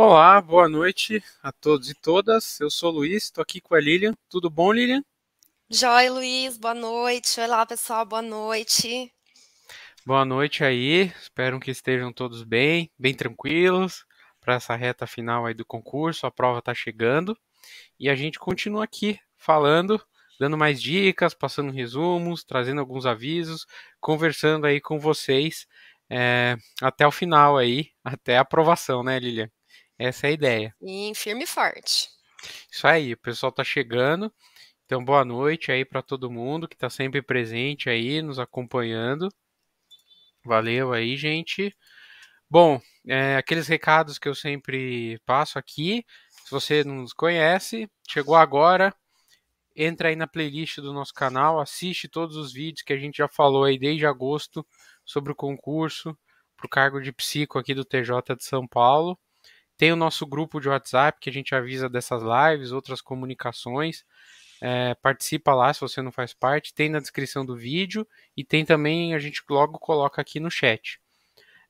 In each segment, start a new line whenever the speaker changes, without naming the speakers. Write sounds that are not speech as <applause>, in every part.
Olá, boa noite a todos e todas. Eu sou o Luiz, estou aqui com a Lilian. Tudo bom,
Lilian? Joy, Luiz, boa noite. Olá, pessoal, boa noite.
Boa noite aí. Espero que estejam todos bem, bem tranquilos para essa reta final aí do concurso. A prova está chegando e a gente continua aqui falando, dando mais dicas, passando resumos, trazendo alguns avisos, conversando aí com vocês é, até o final aí, até a aprovação, né, Lilian? Essa é a ideia.
E firme e forte.
Isso aí, o pessoal tá chegando. Então, boa noite aí para todo mundo que tá sempre presente aí, nos acompanhando. Valeu aí, gente. Bom, é, aqueles recados que eu sempre passo aqui. Se você não nos conhece, chegou agora, entra aí na playlist do nosso canal, assiste todos os vídeos que a gente já falou aí desde agosto sobre o concurso para o cargo de psico aqui do TJ de São Paulo. Tem o nosso grupo de WhatsApp que a gente avisa dessas lives, outras comunicações. É, participa lá se você não faz parte. Tem na descrição do vídeo e tem também, a gente logo coloca aqui no chat.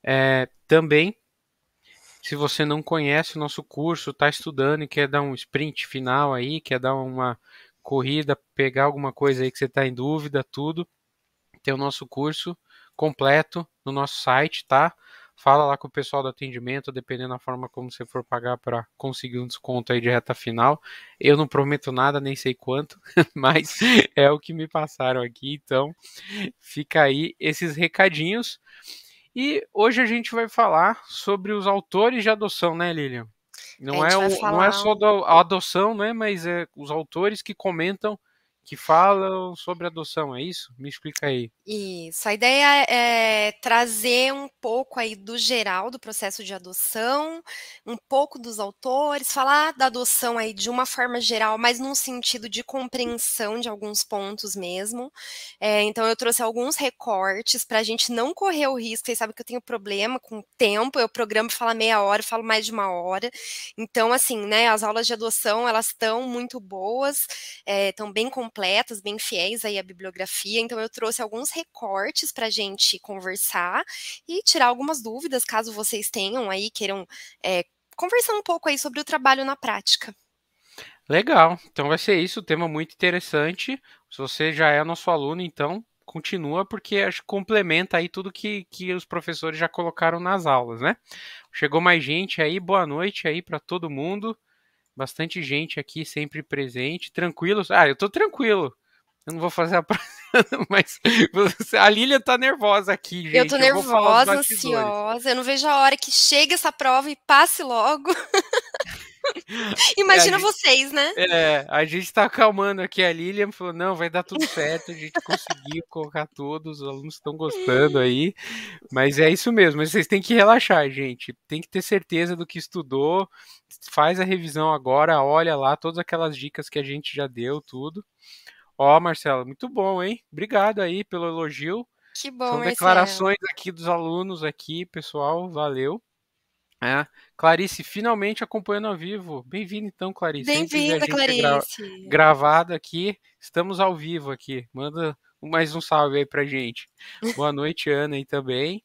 É, também, se você não conhece o nosso curso, está estudando e quer dar um sprint final aí, quer dar uma corrida, pegar alguma coisa aí que você está em dúvida, tudo, tem o nosso curso completo no nosso site, tá? fala lá com o pessoal do atendimento, dependendo da forma como você for pagar para conseguir um desconto aí de reta final. Eu não prometo nada, nem sei quanto, <laughs> mas é o que me passaram aqui, então fica aí esses recadinhos. E hoje a gente vai falar sobre os autores de adoção, né, Lilian? Não é, o, falar... não é só a adoção, né? Mas é os autores que comentam que falam sobre adoção, é isso? Me explica aí.
Isso, a ideia é, é trazer um pouco aí do geral do processo de adoção, um pouco dos autores, falar da adoção aí de uma forma geral, mas num sentido de compreensão de alguns pontos mesmo. É, então eu trouxe alguns recortes para a gente não correr o risco, vocês sabem que eu tenho problema com o tempo, eu programo falar meia hora, falo mais de uma hora. Então, assim, né, as aulas de adoção, elas estão muito boas, estão é, bem completas, completas, bem fiéis aí à bibliografia. Então, eu trouxe alguns recortes para a gente conversar e tirar algumas dúvidas, caso vocês tenham aí, queiram é, conversar um pouco aí sobre o trabalho na prática.
Legal, então vai ser isso, tema muito interessante. Se você já é nosso aluno, então continua, porque acho que complementa aí tudo que, que os professores já colocaram nas aulas, né? Chegou mais gente aí, boa noite aí para todo mundo. Bastante gente aqui sempre presente, tranquilos. Ah, eu tô tranquilo. Eu não vou fazer a <laughs> mas a Lilian tá nervosa aqui, gente. Eu tô nervosa, eu ansiosa.
Eu não vejo a hora que chegue essa prova e passe logo. <laughs>
<laughs> Imagina vocês, né? É, a gente tá acalmando aqui a Lilian, falou, não, vai dar tudo certo, a gente conseguiu colocar todos, os alunos estão gostando aí, mas é isso mesmo, vocês têm que relaxar, gente, tem que ter certeza do que estudou, faz a revisão agora, olha lá todas aquelas dicas que a gente já deu, tudo. Ó, Marcelo, muito bom, hein? Obrigado aí pelo elogio. Que bom, São declarações Marcelo. aqui dos alunos aqui, pessoal, valeu. É. Clarice, finalmente acompanhando ao vivo. Bem-vinda, então, Clarice. Bem-vinda, Clarice. Gra gravado aqui, estamos ao vivo aqui. Manda mais um salve aí pra gente. Boa noite, <laughs> Ana, aí também.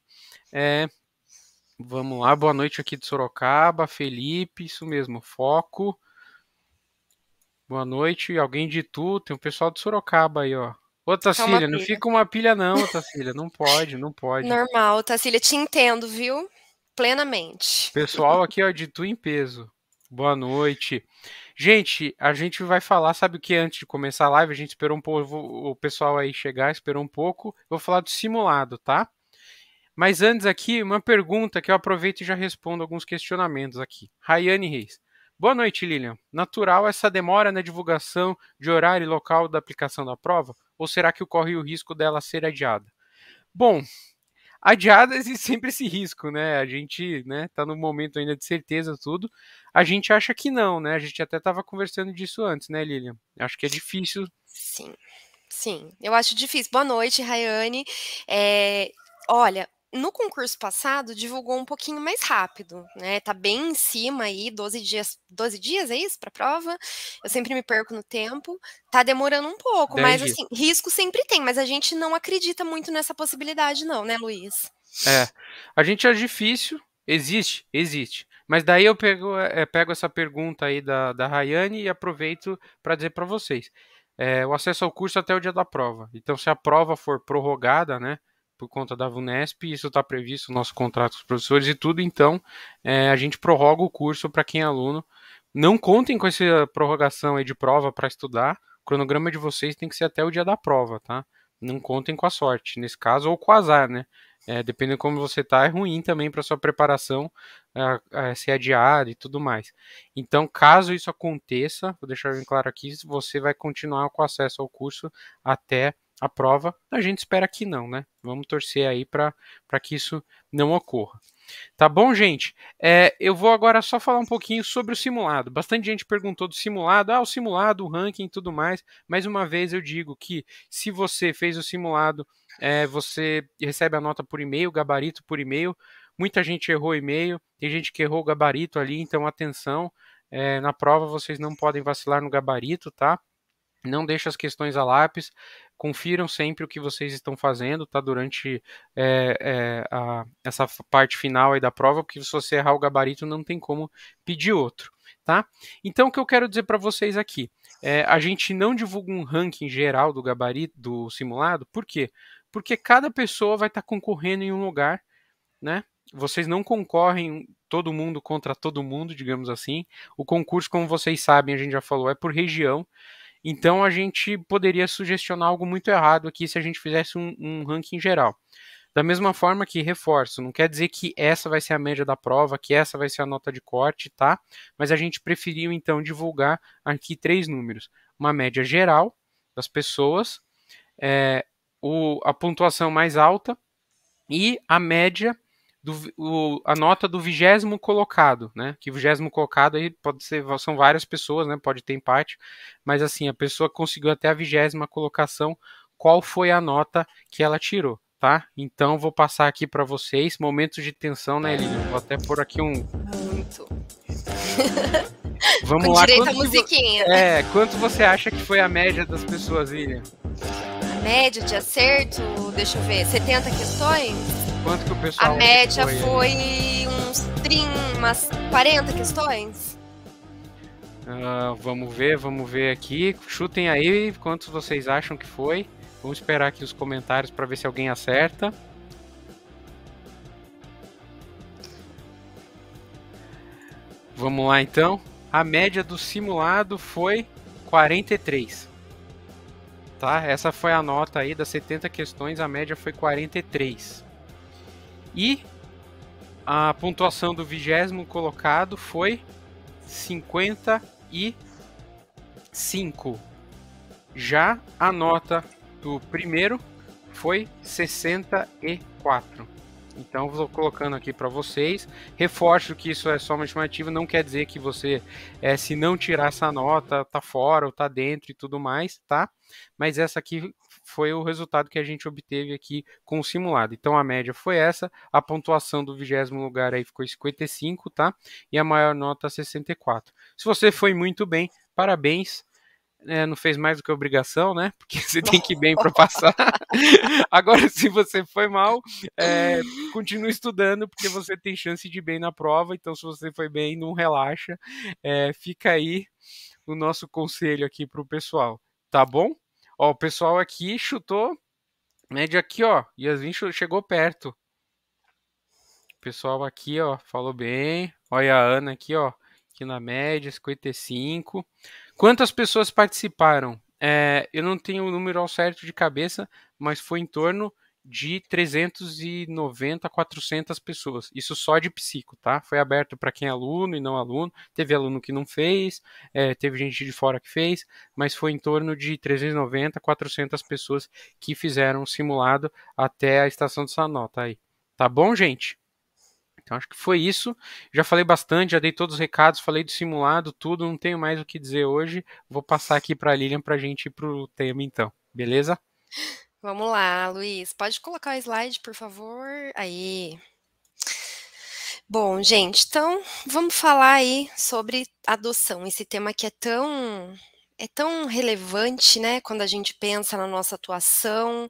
É, vamos lá, boa noite aqui de Sorocaba, Felipe, isso mesmo, foco. Boa noite, alguém de Tu, tem um pessoal de Sorocaba aí, ó. Ô, tá Tacília, não fica uma pilha não, Tacília, não pode, não pode.
Normal, Tacília, te entendo, viu? plenamente.
Pessoal aqui ó, de Tu em Peso. Boa noite. Gente, a gente vai falar, sabe o que antes de começar a live? A gente esperou um pouco, o pessoal aí chegar, esperou um pouco. Vou falar do simulado, tá? Mas antes aqui, uma pergunta que eu aproveito e já respondo alguns questionamentos aqui. Rayane Reis. Boa noite, Lilian. Natural essa demora na divulgação de horário e local da aplicação da prova? Ou será que ocorre o risco dela ser adiada? Bom, adiadas e sempre esse risco, né? A gente, né, tá no momento ainda de certeza tudo. A gente acha que não, né? A gente até estava conversando disso antes, né, Lilian? Acho que é difícil.
Sim, sim. Eu acho difícil. Boa noite, Rayane. É, olha, no concurso passado divulgou um pouquinho mais rápido, né? Tá bem em cima aí, 12 dias, 12 dias é isso para prova? Eu sempre me perco no tempo. Tá demorando um pouco, mas assim, risco sempre tem, mas a gente não acredita muito nessa possibilidade não, né, Luiz?
É. A gente é difícil, existe, existe. Mas daí eu pego, é, pego essa pergunta aí da, da Rayane e aproveito para dizer para vocês. É, o acesso ao curso é até o dia da prova. Então, se a prova for prorrogada, né? por conta da VUNESP, isso está previsto no nosso contrato com os professores e tudo, então é, a gente prorroga o curso para quem é aluno. Não contem com essa prorrogação aí de prova para estudar, o cronograma de vocês tem que ser até o dia da prova, tá? Não contem com a sorte, nesse caso, ou com o azar, né? É, dependendo de como você tá, é ruim também para sua preparação é, é, ser adiada e tudo mais. Então, caso isso aconteça, vou deixar bem claro aqui, você vai continuar com acesso ao curso até a prova. A gente espera que não, né? Vamos torcer aí para que isso não ocorra. Tá bom, gente? É, eu vou agora só falar um pouquinho sobre o simulado. Bastante gente perguntou do simulado, ah, o simulado, o ranking e tudo mais. Mais uma vez eu digo que se você fez o simulado, é, você recebe a nota por e-mail, gabarito por e-mail. Muita gente errou e-mail, tem gente que errou o gabarito ali, então atenção. É, na prova vocês não podem vacilar no gabarito, tá? Não deixe as questões a lápis confiram sempre o que vocês estão fazendo, tá? Durante é, é, a, essa parte final aí da prova, porque se você errar o gabarito, não tem como pedir outro, tá? Então, o que eu quero dizer para vocês aqui, é, a gente não divulga um ranking geral do gabarito, do simulado, por quê? Porque cada pessoa vai estar tá concorrendo em um lugar, né? Vocês não concorrem todo mundo contra todo mundo, digamos assim. O concurso, como vocês sabem, a gente já falou, é por região. Então a gente poderia sugestionar algo muito errado aqui se a gente fizesse um, um ranking geral. Da mesma forma que reforço, não quer dizer que essa vai ser a média da prova, que essa vai ser a nota de corte, tá? Mas a gente preferiu então divulgar aqui três números: uma média geral das pessoas, é, o, a pontuação mais alta e a média do, o, a nota do vigésimo colocado, né? Que vigésimo colocado aí pode ser, são várias pessoas, né? Pode ter empate, mas assim, a pessoa conseguiu até a vigésima colocação, qual foi a nota que ela tirou, tá? Então vou passar aqui para vocês, momentos de tensão, né, Lili? Vou até pôr aqui um. Muito.
Vamos Com lá. Direito quanto, musiquinha. É,
quanto você acha que foi a média das pessoas, Ilha?
A média de acerto, deixa eu ver, 70 questões?
Quanto que o pessoal. A média foi,
foi uns 30, umas 40 questões.
Uh, vamos ver, vamos ver aqui. Chutem aí quantos vocês acham que foi. Vamos esperar aqui os comentários para ver se alguém acerta. Vamos lá então. A média do simulado foi 43. Tá? Essa foi a nota aí das 70 questões, a média foi 43. E a pontuação do vigésimo colocado foi 55. Já a nota do primeiro foi 64. Então, vou colocando aqui para vocês. Reforço que isso é só uma estimativa, não quer dizer que você, é, se não tirar essa nota, tá fora ou tá dentro e tudo mais, tá? Mas essa aqui foi o resultado que a gente obteve aqui com o simulado. Então a média foi essa, a pontuação do vigésimo lugar aí ficou 55, tá? E a maior nota 64. Se você foi muito bem, parabéns. É, não fez mais do que obrigação, né? <laughs> Porque você tem que ir bem para passar. <laughs> Agora, se você foi mal, é, continue estudando, porque você tem chance de ir bem na prova. Então, se você foi bem, não relaxa. É, fica aí o nosso conselho aqui para o pessoal, tá bom? Ó, o pessoal aqui chutou média né, aqui, ó. Yasmin chegou perto. O pessoal aqui, ó, falou bem. Olha a Ana aqui, ó. Aqui na média, 55. Quantas pessoas participaram? É, eu não tenho o número ao certo de cabeça, mas foi em torno de 390 a 400 pessoas. Isso só de psico, tá? Foi aberto para quem é aluno e não aluno. Teve aluno que não fez, é, teve gente de fora que fez, mas foi em torno de 390 a 400 pessoas que fizeram o simulado até a estação de Sanó, tá aí. Tá bom, gente? Então acho que foi isso. Já falei bastante, já dei todos os recados, falei do simulado, tudo, não tenho mais o que dizer hoje. Vou passar aqui para a Lilian para a gente ir para o tema então, beleza?
Vamos lá, Luiz. Pode colocar o slide, por favor? Aí. Bom, gente, então vamos falar aí sobre adoção, esse tema que é tão é tão relevante, né, quando a gente pensa na nossa atuação.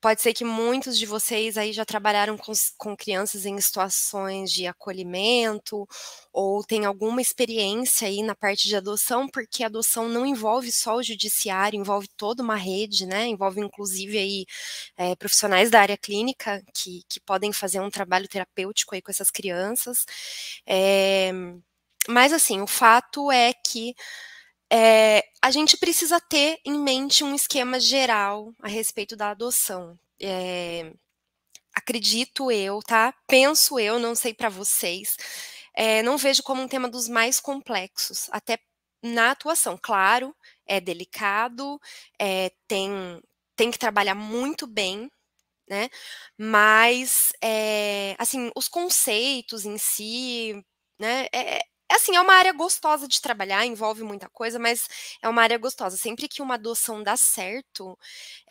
Pode ser que muitos de vocês aí já trabalharam com, com crianças em situações de acolhimento ou tem alguma experiência aí na parte de adoção, porque adoção não envolve só o judiciário, envolve toda uma rede, né, envolve inclusive aí é, profissionais da área clínica que, que podem fazer um trabalho terapêutico aí com essas crianças. É, mas assim, o fato é que é, a gente precisa ter em mente um esquema geral a respeito da adoção. É, acredito eu, tá? Penso eu, não sei para vocês. É, não vejo como um tema dos mais complexos, até na atuação. Claro, é delicado, é, tem, tem que trabalhar muito bem, né? Mas, é, assim, os conceitos em si, né? É, é é assim, é uma área gostosa de trabalhar, envolve muita coisa, mas é uma área gostosa. Sempre que uma adoção dá certo,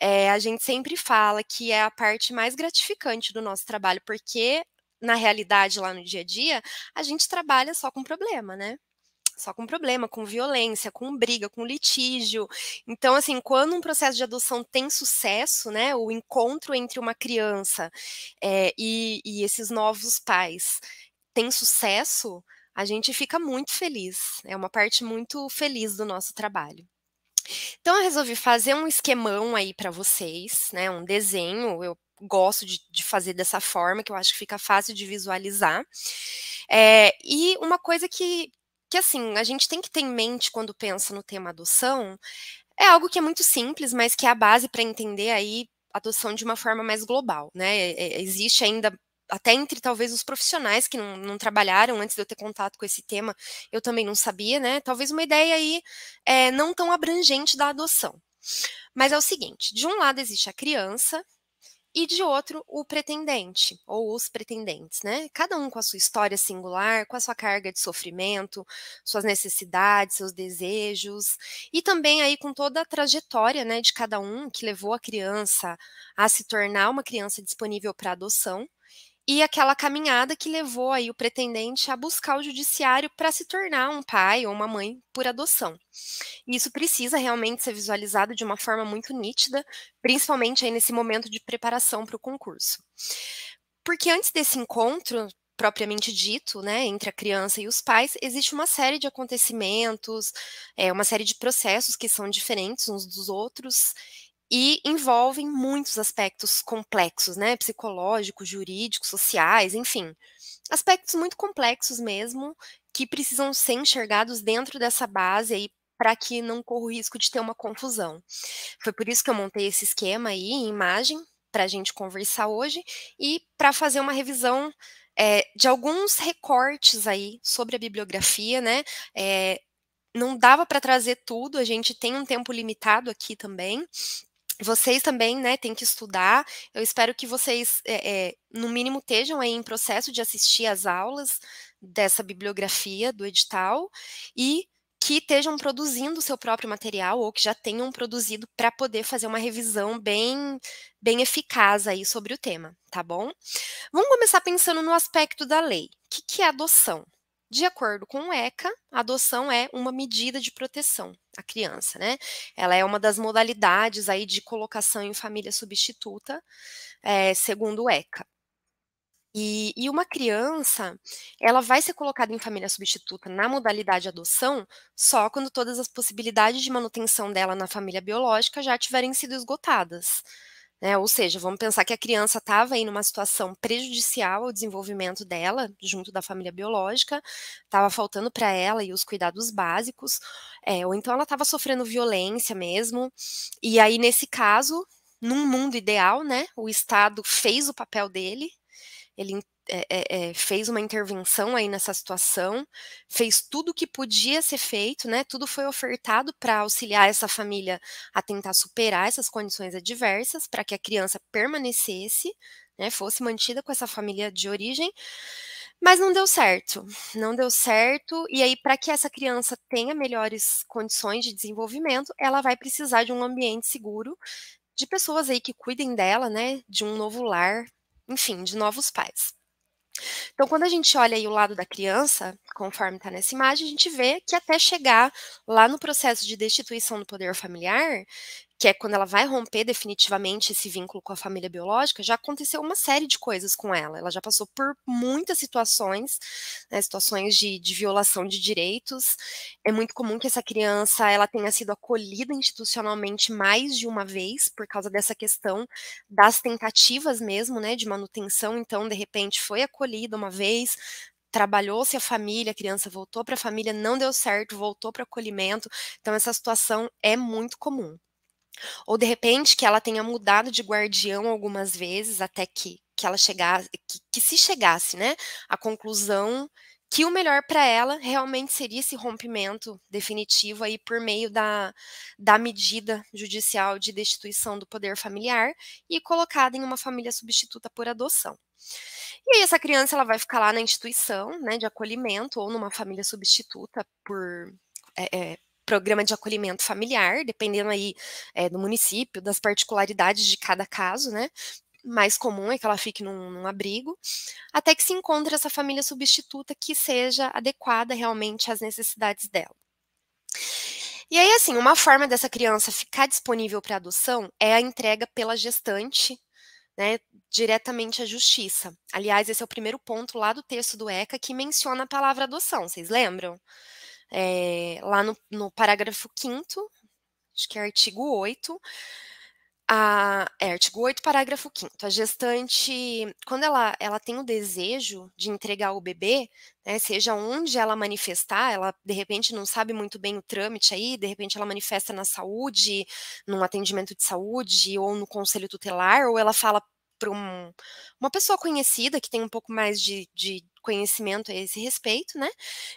é, a gente sempre fala que é a parte mais gratificante do nosso trabalho, porque na realidade, lá no dia a dia, a gente trabalha só com problema, né? Só com problema, com violência, com briga, com litígio. Então, assim, quando um processo de adoção tem sucesso, né? O encontro entre uma criança é, e, e esses novos pais tem sucesso, a gente fica muito feliz. É uma parte muito feliz do nosso trabalho. Então, eu resolvi fazer um esquemão aí para vocês, né? Um desenho. Eu gosto de, de, fazer dessa forma, que eu acho que fica fácil de visualizar. É, e uma coisa que, que, assim, a gente tem que ter em mente quando pensa no tema adoção é algo que é muito simples, mas que é a base para entender aí adoção de uma forma mais global, né? É, é, existe ainda até entre talvez os profissionais que não, não, trabalharam antes de eu ter contato com esse tema, eu também não sabia, né? Talvez uma ideia aí é, não tão abrangente da adoção. Mas é o seguinte: de um lado existe a criança e de outro o pretendente ou os pretendentes, né? Cada um com a sua história singular, com a sua carga de sofrimento, suas necessidades, seus desejos e também aí com toda a trajetória, né, de cada um que levou a criança a se tornar uma criança disponível para adoção e aquela caminhada que levou aí o pretendente a buscar o judiciário para se tornar um pai ou uma mãe por adoção. E isso precisa realmente ser visualizado de uma forma muito nítida, principalmente aí nesse momento de preparação para o concurso. Porque antes desse encontro propriamente dito, né, entre a criança e os pais, existe uma série de acontecimentos, é, uma série de processos que são diferentes uns dos outros e envolvem muitos aspectos complexos, né? Psicológicos, jurídicos, sociais, enfim. Aspectos muito complexos mesmo, que precisam ser enxergados dentro dessa base aí para que não corra o risco de ter uma confusão. Foi por isso que eu montei esse esquema aí em imagem para a gente conversar hoje e para fazer uma revisão é, de alguns recortes aí sobre a bibliografia, né? É, não dava para trazer tudo, a gente tem um tempo limitado aqui também, vocês também, né, têm que estudar. Eu espero que vocês, é, é, no mínimo, estejam aí em processo de assistir às aulas dessa bibliografia do edital e que estejam produzindo o seu próprio material ou que já tenham produzido para poder fazer uma revisão bem, bem eficaz aí sobre o tema, tá bom? Vamos começar pensando no aspecto da lei. O que, que é adoção? De acordo com o ECA, adoção é uma medida de proteção, a criança, né? Ela é uma das modalidades aí de colocação em família substituta, é, segundo o ECA. E, e, uma criança, ela vai ser colocada em família substituta na modalidade adoção só quando todas as possibilidades de manutenção dela na família biológica já tiverem sido esgotadas. Né, ou seja, vamos pensar que a criança estava aí numa situação prejudicial ao desenvolvimento dela, junto da família biológica, estava faltando para ela e os cuidados básicos, é, ou então ela estava sofrendo violência mesmo. E aí, nesse caso, num mundo ideal, né, o Estado fez o papel dele, ele é, é, é, fez uma intervenção aí nessa situação, fez tudo o que podia ser feito, né? Tudo foi ofertado para auxiliar essa família a tentar superar essas condições adversas, para que a criança permanecesse, né? Fosse mantida com essa família de origem, mas não deu certo, não deu certo. E aí, para que essa criança tenha melhores condições de desenvolvimento, ela vai precisar de um ambiente seguro. De pessoas aí que cuidem dela, né? De um novo lar, enfim, de novos pais. Então, quando a gente olha aí o lado da criança, conforme está nessa imagem, a gente vê que até chegar lá no processo de destituição do poder familiar, que é quando ela vai romper definitivamente esse vínculo com a família biológica, já aconteceu uma série de coisas com ela. Ela já passou por muitas situações, né, situações de, de, violação de direitos. É muito comum que essa criança ela tenha sido acolhida institucionalmente mais de uma vez por causa dessa questão das tentativas mesmo, né, de manutenção. Então, de repente, foi acolhida uma vez, trabalhou-se a família, a criança voltou para a família, não deu certo, voltou para acolhimento. Então, essa situação é muito comum. Ou de repente que ela tenha mudado de guardião algumas vezes até que, que ela chegasse, que, que se chegasse, né, à conclusão que o melhor para ela realmente seria esse rompimento definitivo aí por meio da, da medida judicial de destituição do poder familiar e colocada em uma família substituta por adoção. E aí essa criança ela vai ficar lá na instituição né, de acolhimento ou numa família substituta por, é, é, programa de acolhimento familiar, dependendo aí é, do município, das particularidades de cada caso, né? Mais comum é que ela fique num, num abrigo, até que se encontre essa família substituta que seja adequada realmente às necessidades dela. E aí, assim, uma forma dessa criança ficar disponível para adoção é a entrega pela gestante né, diretamente à justiça. Aliás, esse é o primeiro ponto lá do texto do ECA que menciona a palavra adoção, vocês lembram? é, lá no, no parágrafo 5 acho que é artigo 8, a, é, artigo 8, parágrafo 5 a gestante, quando ela, ela tem o desejo de entregar o bebê, né, seja onde ela manifestar, ela de repente não sabe muito bem o trâmite aí, de repente ela manifesta na saúde, num atendimento de saúde, ou no conselho tutelar, ou ela fala para um, uma pessoa conhecida que tem um pouco mais de, de conhecimento a esse respeito, né?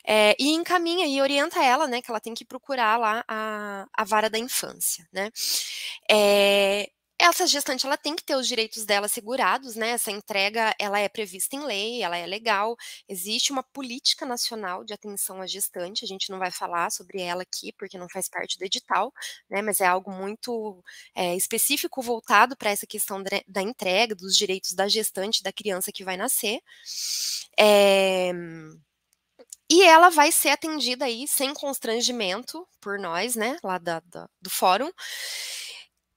É, e encaminha e orienta ela, né? Que ela tem que procurar lá a, a vara da infância, né? É, essa gestante ela tem que ter os direitos dela segurados, né? Essa entrega ela é prevista em lei, ela é legal. Existe uma política nacional de atenção à gestante. A gente não vai falar sobre ela aqui porque não faz parte do edital, né? Mas é algo muito é, específico voltado para essa questão da entrega dos direitos da gestante da criança que vai nascer. É... E ela vai ser atendida aí sem constrangimento por nós, né, lá da, da, do fórum.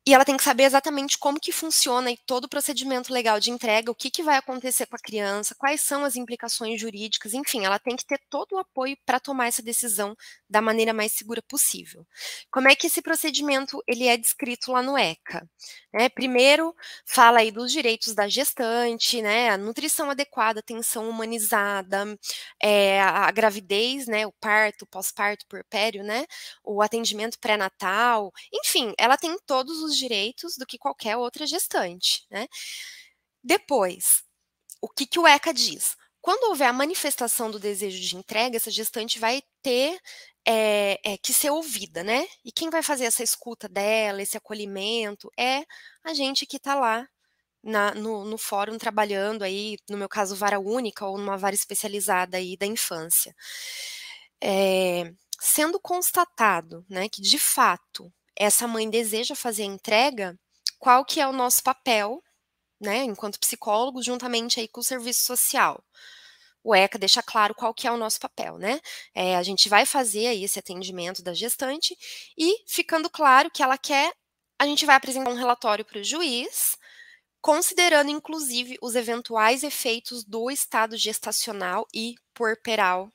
E ela tem que saber exatamente como que funciona e todo o procedimento legal de entrega, o que, que vai acontecer com a criança, quais são as implicações jurídicas, enfim, ela tem que ter todo o apoio para tomar essa decisão da maneira mais segura possível. Como é que esse procedimento ele é descrito lá no ECA? Né? Primeiro, fala aí dos direitos da gestante, né? a nutrição adequada, atenção humanizada, é, a gravidez, né? o parto, o pós-parto, puerpério, né? o atendimento pré-natal, enfim, ela tem todos os mesmos direitos do que qualquer outra gestante. Né? Depois, o que, que o ECA diz? Quando houver a manifestação do desejo de entrega, essa gestante vai ter é, é, que ser ouvida, né? E quem vai fazer essa escuta dela, esse acolhimento, é a gente que está lá na, no, no, fórum trabalhando aí, no meu caso, vara única ou numa vara especializada aí da infância. É, sendo constatado, né, que de fato essa mãe deseja fazer a entrega, qual que é o nosso papel, né, enquanto psicólogo, juntamente aí com o serviço social? o ECA deixa claro qual que é o nosso papel, né? É, a gente vai fazer aí esse atendimento da gestante e ficando claro que ela quer, a gente vai apresentar um relatório para o juiz, considerando inclusive os eventuais efeitos do estado gestacional e puerperal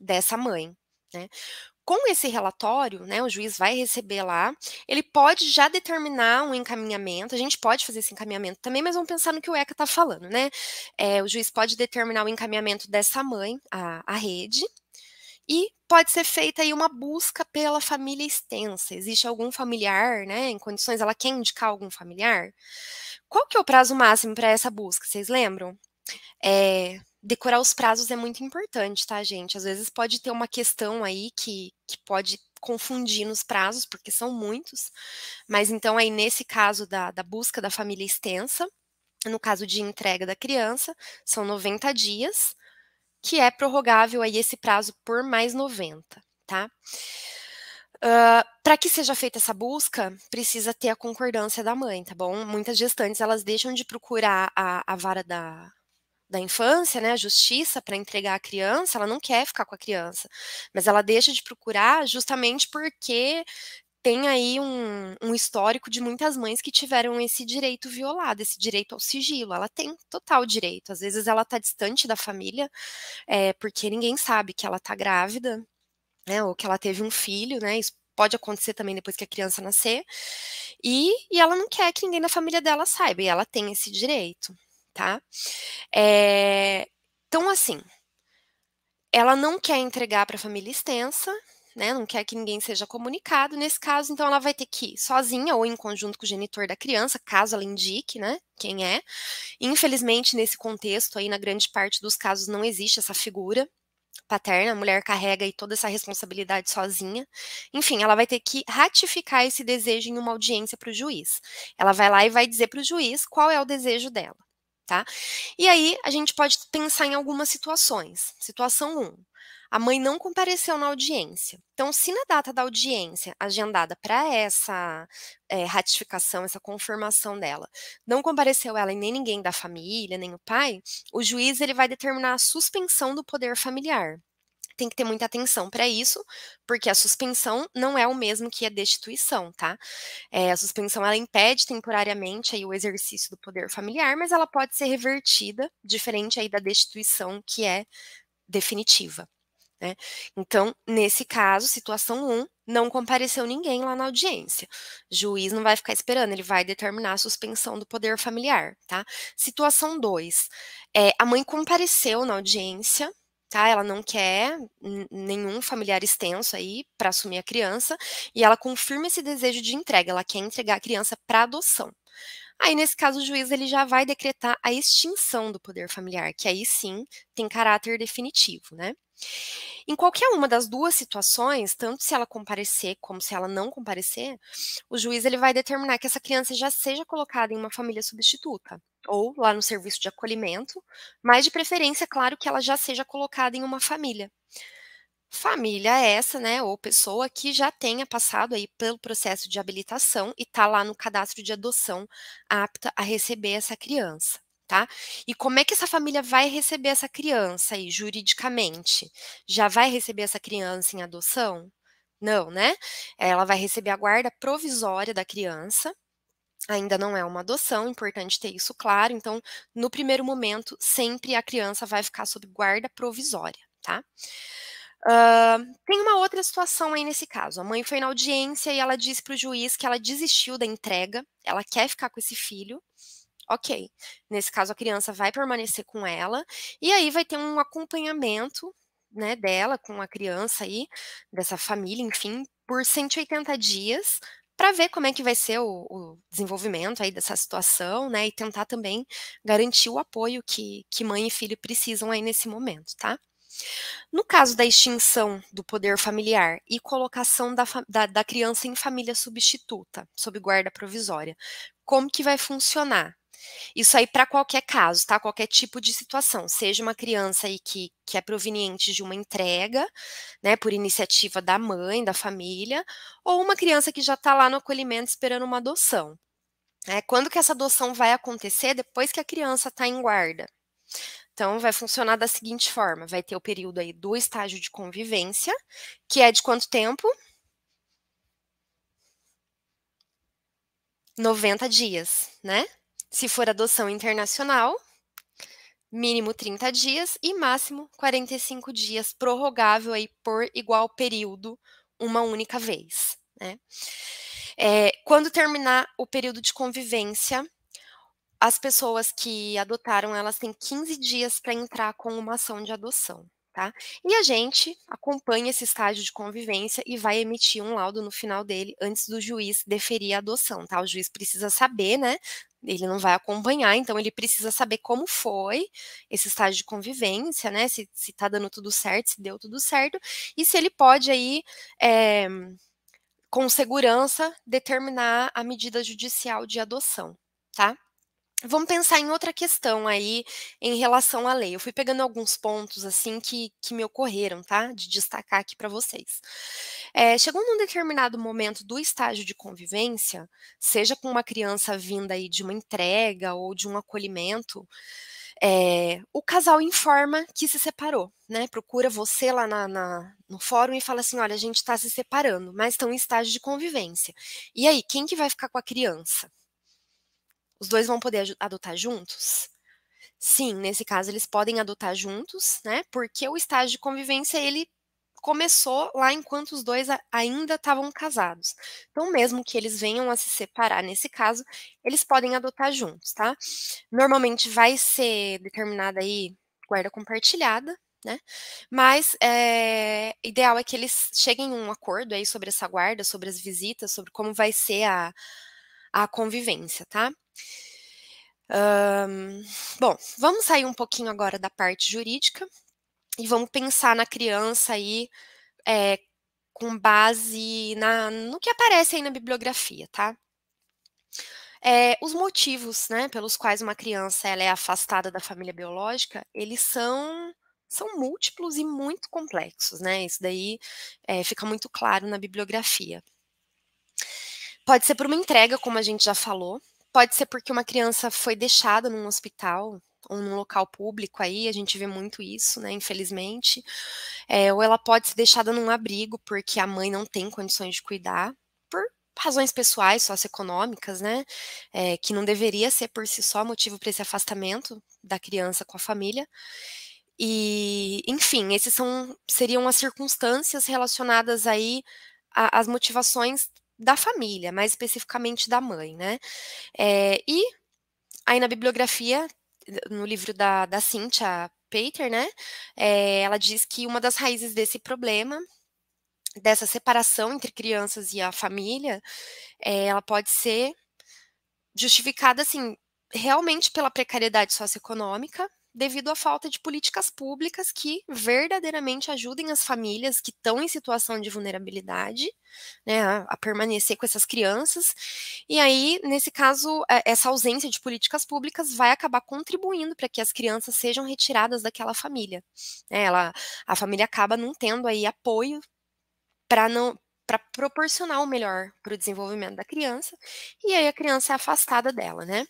dessa mãe. Né? com esse relatório, né, o juiz vai receber lá, ele pode já determinar um encaminhamento, a gente pode fazer esse encaminhamento também, mas vamos pensar no que o ECA está falando, né? É, o juiz pode determinar o encaminhamento dessa mãe à, à rede, e pode ser feita aí uma busca pela família extensa. Existe algum familiar, né, em condições, ela quer indicar algum familiar? Qual que é o prazo máximo para essa busca, vocês lembram? É, decorar os prazos é muito importante, tá, gente? Às vezes pode ter uma questão aí que, que pode confundir nos prazos, porque são muitos, mas então aí nesse caso da, da busca da família extensa, no caso de entrega da criança, são 90 dias, que é prorrogável aí esse prazo por mais 90, tá? Uh, para que seja feita essa busca, precisa ter a concordância da mãe, tá bom? Muitas gestantes elas deixam de procurar a, a vara da, da infância, né, a justiça para entregar a criança, ela não quer ficar com a criança, mas ela deixa de procurar justamente porque tem aí um, um, histórico de muitas mães que tiveram esse direito violado, esse direito ao sigilo. Ela tem total direito. Às vezes ela está distante da família, é, porque ninguém sabe que ela está grávida, né, ou que ela teve um filho, né? Isso pode acontecer também depois que a criança nascer. E, e ela não quer que ninguém da família dela saiba, e ela tem esse direito tá? É, então, assim, ela não quer entregar para a família extensa, né? Não quer que ninguém seja comunicado nesse caso, então ela vai ter que ir sozinha ou em conjunto com o genitor da criança, caso ela indique, né? Quem é. Infelizmente, nesse contexto aí, na grande parte dos casos, não existe essa figura paterna, a mulher carrega aí toda essa responsabilidade sozinha. Enfim, ela vai ter que ratificar esse desejo em uma audiência para o juiz. Ela vai lá e vai dizer para o juiz qual é o desejo dela tá? E aí a gente pode pensar em algumas situações. Situação 1. A mãe não compareceu na audiência. Então, se na data da audiência agendada para essa é, ratificação, essa confirmação dela, não compareceu ela e nem ninguém da família, nem o pai, o juiz ele vai determinar a suspensão do poder familiar tem que ter muita atenção para isso, porque a suspensão não é o mesmo que a destituição, tá? É, a suspensão ela impede temporariamente aí o exercício do poder familiar, mas ela pode ser revertida, diferente aí da destituição que é definitiva. Né? Então, nesse caso, situação 1, não compareceu ninguém lá na audiência. O juiz não vai ficar esperando, ele vai determinar a suspensão do poder familiar, tá? Situação 2, é, eh, a mãe compareceu na audiência, tá? Ela não quer nenhum familiar extenso aí para assumir a criança e ela confirma esse desejo de entrega, ela quer entregar a criança para adoção. Aí, nesse caso, o juiz ele já vai decretar a extinção do poder familiar, que aí sim tem caráter definitivo, né? Em qualquer uma das duas situações, tanto se ela comparecer como se ela não comparecer, o juiz ele vai determinar que essa criança já seja colocada em uma família substituta ou lá no serviço de acolhimento, mas de preferência, claro, que ela já seja colocada em uma família. Família é essa, né, ou pessoa que já tenha passado aí pelo processo de habilitação e está lá no cadastro de adoção apta a receber essa criança. Tá? E como é que essa família vai receber essa criança aí, juridicamente? Já vai receber essa criança em adoção? Não, né? Ela vai receber a guarda provisória da criança, ainda não é uma adoção, é importante ter isso claro. Então, no primeiro momento, sempre a criança vai ficar sob guarda provisória, tá? Uh, tem uma outra situação aí nesse caso. A mãe foi na audiência e ela disse para o juiz que ela desistiu da entrega, ela quer ficar com esse filho. Ok, nesse caso a criança vai permanecer com ela e aí vai ter um acompanhamento né, dela com a criança aí, dessa família, enfim, por 180 dias para ver como é que vai ser o, o, desenvolvimento aí dessa situação, né? E tentar também garantir o apoio que, que mãe e filho precisam aí nesse momento, tá? No caso da extinção do poder familiar e colocação da, da, da criança em família substituta, sob guarda provisória, como que vai funcionar? Isso aí para qualquer caso, tá? Qualquer tipo de situação, seja uma criança aí que, que é proveniente de uma entrega, né, por iniciativa da mãe, da família, ou uma criança que já está lá no acolhimento esperando uma adoção. É, quando que essa adoção vai acontecer? Depois que a criança está em guarda. Então, vai funcionar da seguinte forma: vai ter o período aí do estágio de convivência, que é de quanto tempo? 90 dias, né? Se for adoção internacional, mínimo 30 dias e máximo 45 dias, prorrogável aí por igual período, uma única vez. Né? É, quando terminar o período de convivência, as pessoas que adotaram, elas têm 15 dias para entrar com uma ação de adoção. Tá? E a gente acompanha esse estágio de convivência e vai emitir um laudo no final dele, antes do juiz deferir a adoção, tá? O juiz precisa saber, né, ele não vai acompanhar, então ele precisa saber como foi esse estágio de convivência, né? Se, se tá dando tudo certo, se deu tudo certo, e se ele pode aí, é, com segurança, determinar a medida judicial de adoção, tá? Vamos pensar em outra questão aí em relação à lei. Eu fui pegando alguns pontos assim que, que me ocorreram, tá? De destacar aqui para vocês. É, chegou num determinado momento do estágio de convivência, seja com uma criança vinda aí de uma entrega ou de um acolhimento, é, o casal informa que se separou, né? Procura você lá na, na, no fórum e fala assim: olha, a gente está se separando, mas estão em estágio de convivência. E aí, quem que vai ficar com a criança? Os dois vão poder adotar juntos? Sim, nesse caso eles podem adotar juntos, né? Porque o estágio de convivência ele começou lá enquanto os dois ainda estavam casados. Então, mesmo que eles venham a se separar nesse caso, eles podem adotar juntos, tá? Normalmente vai ser determinada aí guarda compartilhada, né? Mas é, ideal é que eles cheguem a um acordo aí sobre essa guarda, sobre as visitas, sobre como vai ser a, a convivência, tá? Um, bom, vamos sair um pouquinho agora da parte jurídica e vamos pensar na criança aí é, com base na, no que aparece aí na bibliografia, tá? É, os motivos né, pelos quais uma criança ela é afastada da família biológica, eles são são múltiplos e muito complexos, né? Isso daí é, fica muito claro na bibliografia. Pode ser por uma entrega, como a gente já falou. Pode ser porque uma criança foi deixada num hospital ou num local público aí, a gente vê muito isso, né, infelizmente. É, ou ela pode ser deixada num abrigo porque a mãe não tem condições de cuidar, por razões pessoais, socioeconômicas, né, é, que não deveria ser por si só motivo para esse afastamento da criança com a família. E, enfim, esses são seriam as circunstâncias relacionadas aí às motivações da família, mais especificamente da mãe, né? É, e aí na bibliografia, no livro da, da Cynthia Pater, né? É, ela diz que uma das raízes desse problema dessa separação entre crianças e a família, é, ela pode ser justificada assim realmente pela precariedade socioeconômica devido à falta de políticas públicas que verdadeiramente ajudem as famílias que estão em situação de vulnerabilidade né, a, a, permanecer com essas crianças. E aí, nesse caso, é, essa ausência de políticas públicas vai acabar contribuindo para que as crianças sejam retiradas daquela família. Né. Ela, a família acaba não tendo aí apoio para não para proporcionar o melhor para o desenvolvimento da criança, e aí a criança é afastada dela, né?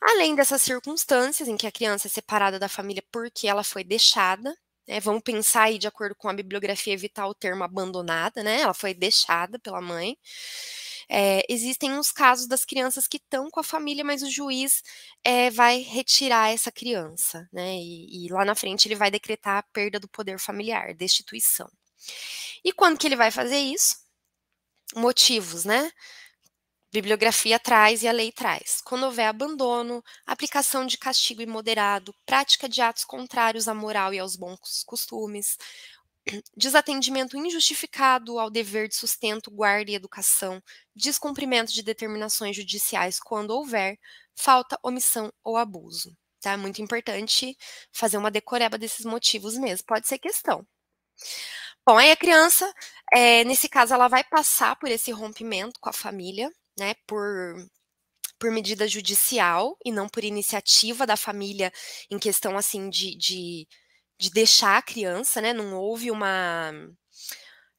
Além dessas circunstâncias em que a criança é separada da família porque ela foi deixada, né? Vamos pensar aí de acordo com a bibliografia evitar o termo abandonada, né? Ela foi deixada pela mãe. É, existem uns casos das crianças que estão com a família, mas o juiz é, vai retirar essa criança, né? E, e lá na frente ele vai decretar a perda do poder familiar, destituição. E quando que ele vai fazer isso? Motivos, né? Bibliografia traz e a lei traz. Quando houver abandono, aplicação de castigo imoderado, prática de atos contrários à moral e aos bons costumes, <clears throat> desatendimento injustificado ao dever de sustento, guarda e educação, descumprimento de determinações judiciais quando houver, falta, omissão ou abuso. Tá? É muito importante fazer uma decoreba desses motivos mesmo, pode ser questão. Bom, aí a criança, é, nesse caso, ela vai passar por esse rompimento com a família, né? Por por medida judicial e não por iniciativa da família em questão assim de, de, de deixar a criança, né? Não houve uma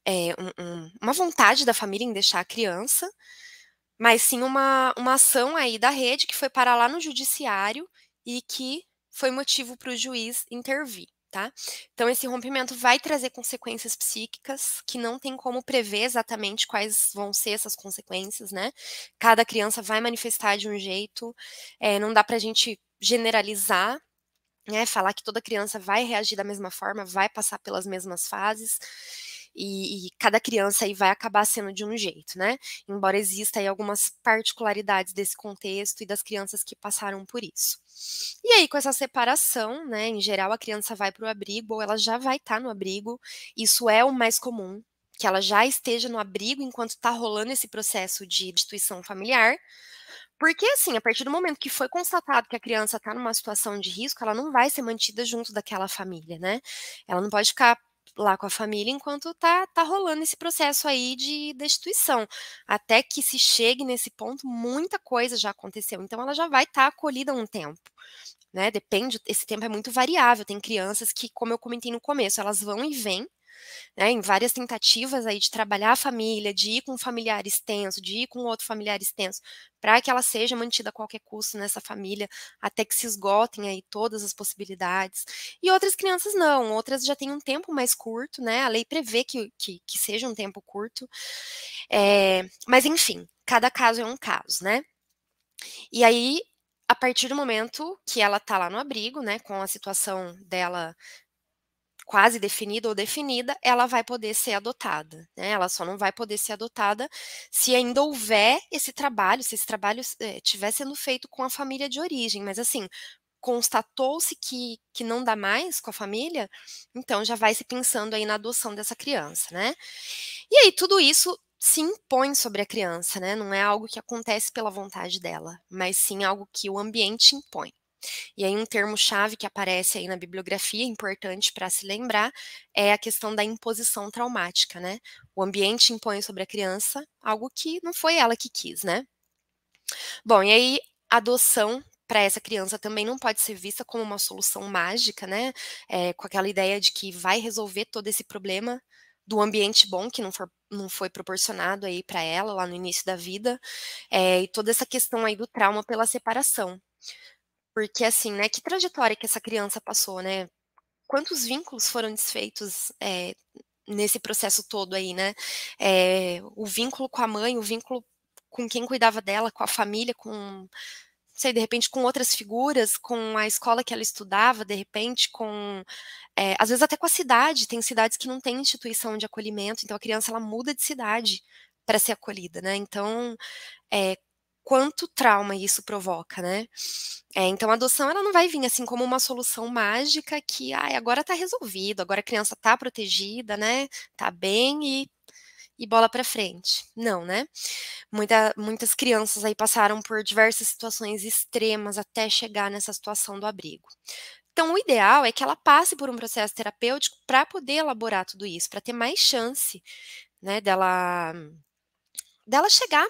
é, um, uma vontade da família em deixar a criança, mas sim uma, uma ação aí da rede que foi parar lá no judiciário e que foi motivo para o juiz intervir tá? Então, esse rompimento vai trazer consequências psíquicas que não tem como prever exatamente quais vão ser essas consequências, né? Cada criança vai manifestar de um jeito, é, não dá para a gente generalizar, né? Falar que toda criança vai reagir da mesma forma, vai passar pelas mesmas fases e, e, cada criança aí vai acabar sendo de um jeito, né? Embora exista aí algumas particularidades desse contexto e das crianças que passaram por isso. E aí, com essa separação, né? Em geral, a criança vai para o abrigo ou ela já vai estar tá no abrigo. Isso é o mais comum, que ela já esteja no abrigo enquanto está rolando esse processo de instituição familiar. Porque, assim, a partir do momento que foi constatado que a criança está numa situação de risco, ela não vai ser mantida junto daquela família, né? Ela não pode ficar lá com a família enquanto tá, tá rolando esse processo aí de destituição. Até que se chegue nesse ponto, muita coisa já aconteceu. Então ela já vai estar tá acolhida um tempo. Né? Depende, esse tempo é muito variável. Tem crianças que, como eu comentei no começo, elas vão e vêm, né, em várias tentativas aí de trabalhar a família, de ir com um familiar extenso, de ir com outro familiar extenso, para que ela seja mantida a qualquer custo nessa família, até que se esgotem aí todas as possibilidades. E outras crianças não, outras já têm um tempo mais curto, né? A lei prevê que, que, que seja um tempo curto. É, mas, enfim, cada caso é um caso, né? E aí, a partir do momento que ela está lá no abrigo, né, com a situação dela quase definida ou definida, ela vai poder ser adotada. Né? Ela só não vai poder ser adotada se ainda houver esse trabalho, se esse trabalho estiver eh, é, sendo feito com a família de origem. Mas assim, constatou-se que, que não dá mais com a família, então já vai se pensando aí na adoção dessa criança, né? E aí tudo isso se impõe sobre a criança, né? Não é algo que acontece pela vontade dela, mas sim algo que o ambiente impõe. E aí um termo-chave que aparece aí na bibliografia, importante para se lembrar, é a questão da imposição traumática, né? O ambiente impõe sobre a criança algo que não foi ela que quis, né? Bom, e aí adoção para essa criança também não pode ser vista como uma solução mágica, né? É, com aquela ideia de que vai resolver todo esse problema do ambiente bom que não, for, não foi proporcionado aí para ela lá no início da vida, é, e toda essa questão aí do trauma pela separação. Porque, assim, né, que trajetória que essa criança passou, né? Quantos vínculos foram desfeitos é, nesse processo todo aí, né? É, o vínculo com a mãe, o vínculo com quem cuidava dela, com a família, com sei, de repente com outras figuras, com a escola que ela estudava, de repente com, é, às vezes até com a cidade, tem cidades que não tem instituição de acolhimento, então a criança ela muda de cidade para ser acolhida, né? Então, é, quanto trauma isso provoca, né? É, então, a adoção ela não vai vir assim como uma solução mágica que, ai, agora tá resolvido, agora a criança tá protegida, né? Tá bem e e bola para frente. Não, né? Muita, muitas crianças aí passaram por diversas situações extremas até chegar nessa situação do abrigo. Então, o ideal é que ela passe por um processo terapêutico para poder elaborar tudo isso, para ter mais chance, né, dela dela chegar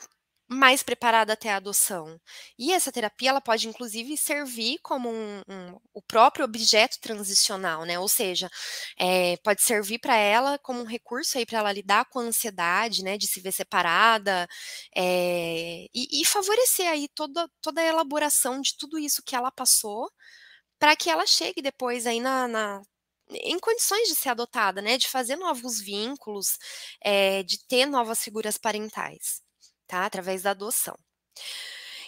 mais preparada até a adoção. E essa terapia ela pode, inclusive, servir como um, um o próprio objeto transicional, né? Ou seja, é, pode servir para ela como um recurso aí para ela lidar com a ansiedade, né? De se ver separada é, e, e, favorecer aí toda, toda a elaboração de tudo isso que ela passou para que ela chegue depois aí na, na em condições de ser adotada, né? De fazer novos vínculos, é, de ter novas figuras parentais tá? Através da adoção.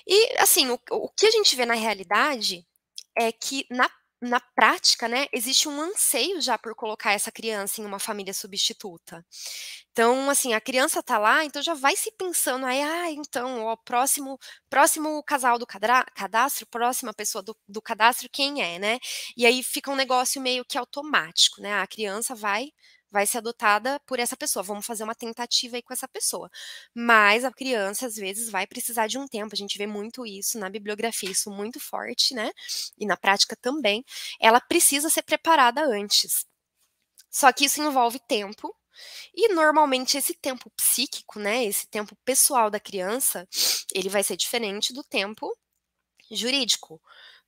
E, assim, o, o que a gente vê na realidade é que na na prática, né, existe um anseio já por colocar essa criança em uma família substituta. Então, assim, a criança tá lá, então já vai se pensando aí, ah, então, o próximo, próximo casal do cadastro, próxima pessoa do, do cadastro, quem é, né? E aí fica um negócio meio que automático, né? A criança vai vai ser adotada por essa pessoa. Vamos fazer uma tentativa aí com essa pessoa. Mas a criança, às vezes, vai precisar de um tempo. A gente vê muito isso na bibliografia, isso muito forte, né? E na prática também. Ela precisa ser preparada antes. Só que isso envolve tempo. E normalmente esse tempo psíquico, né, esse tempo pessoal da criança, ele vai ser diferente do tempo jurídico.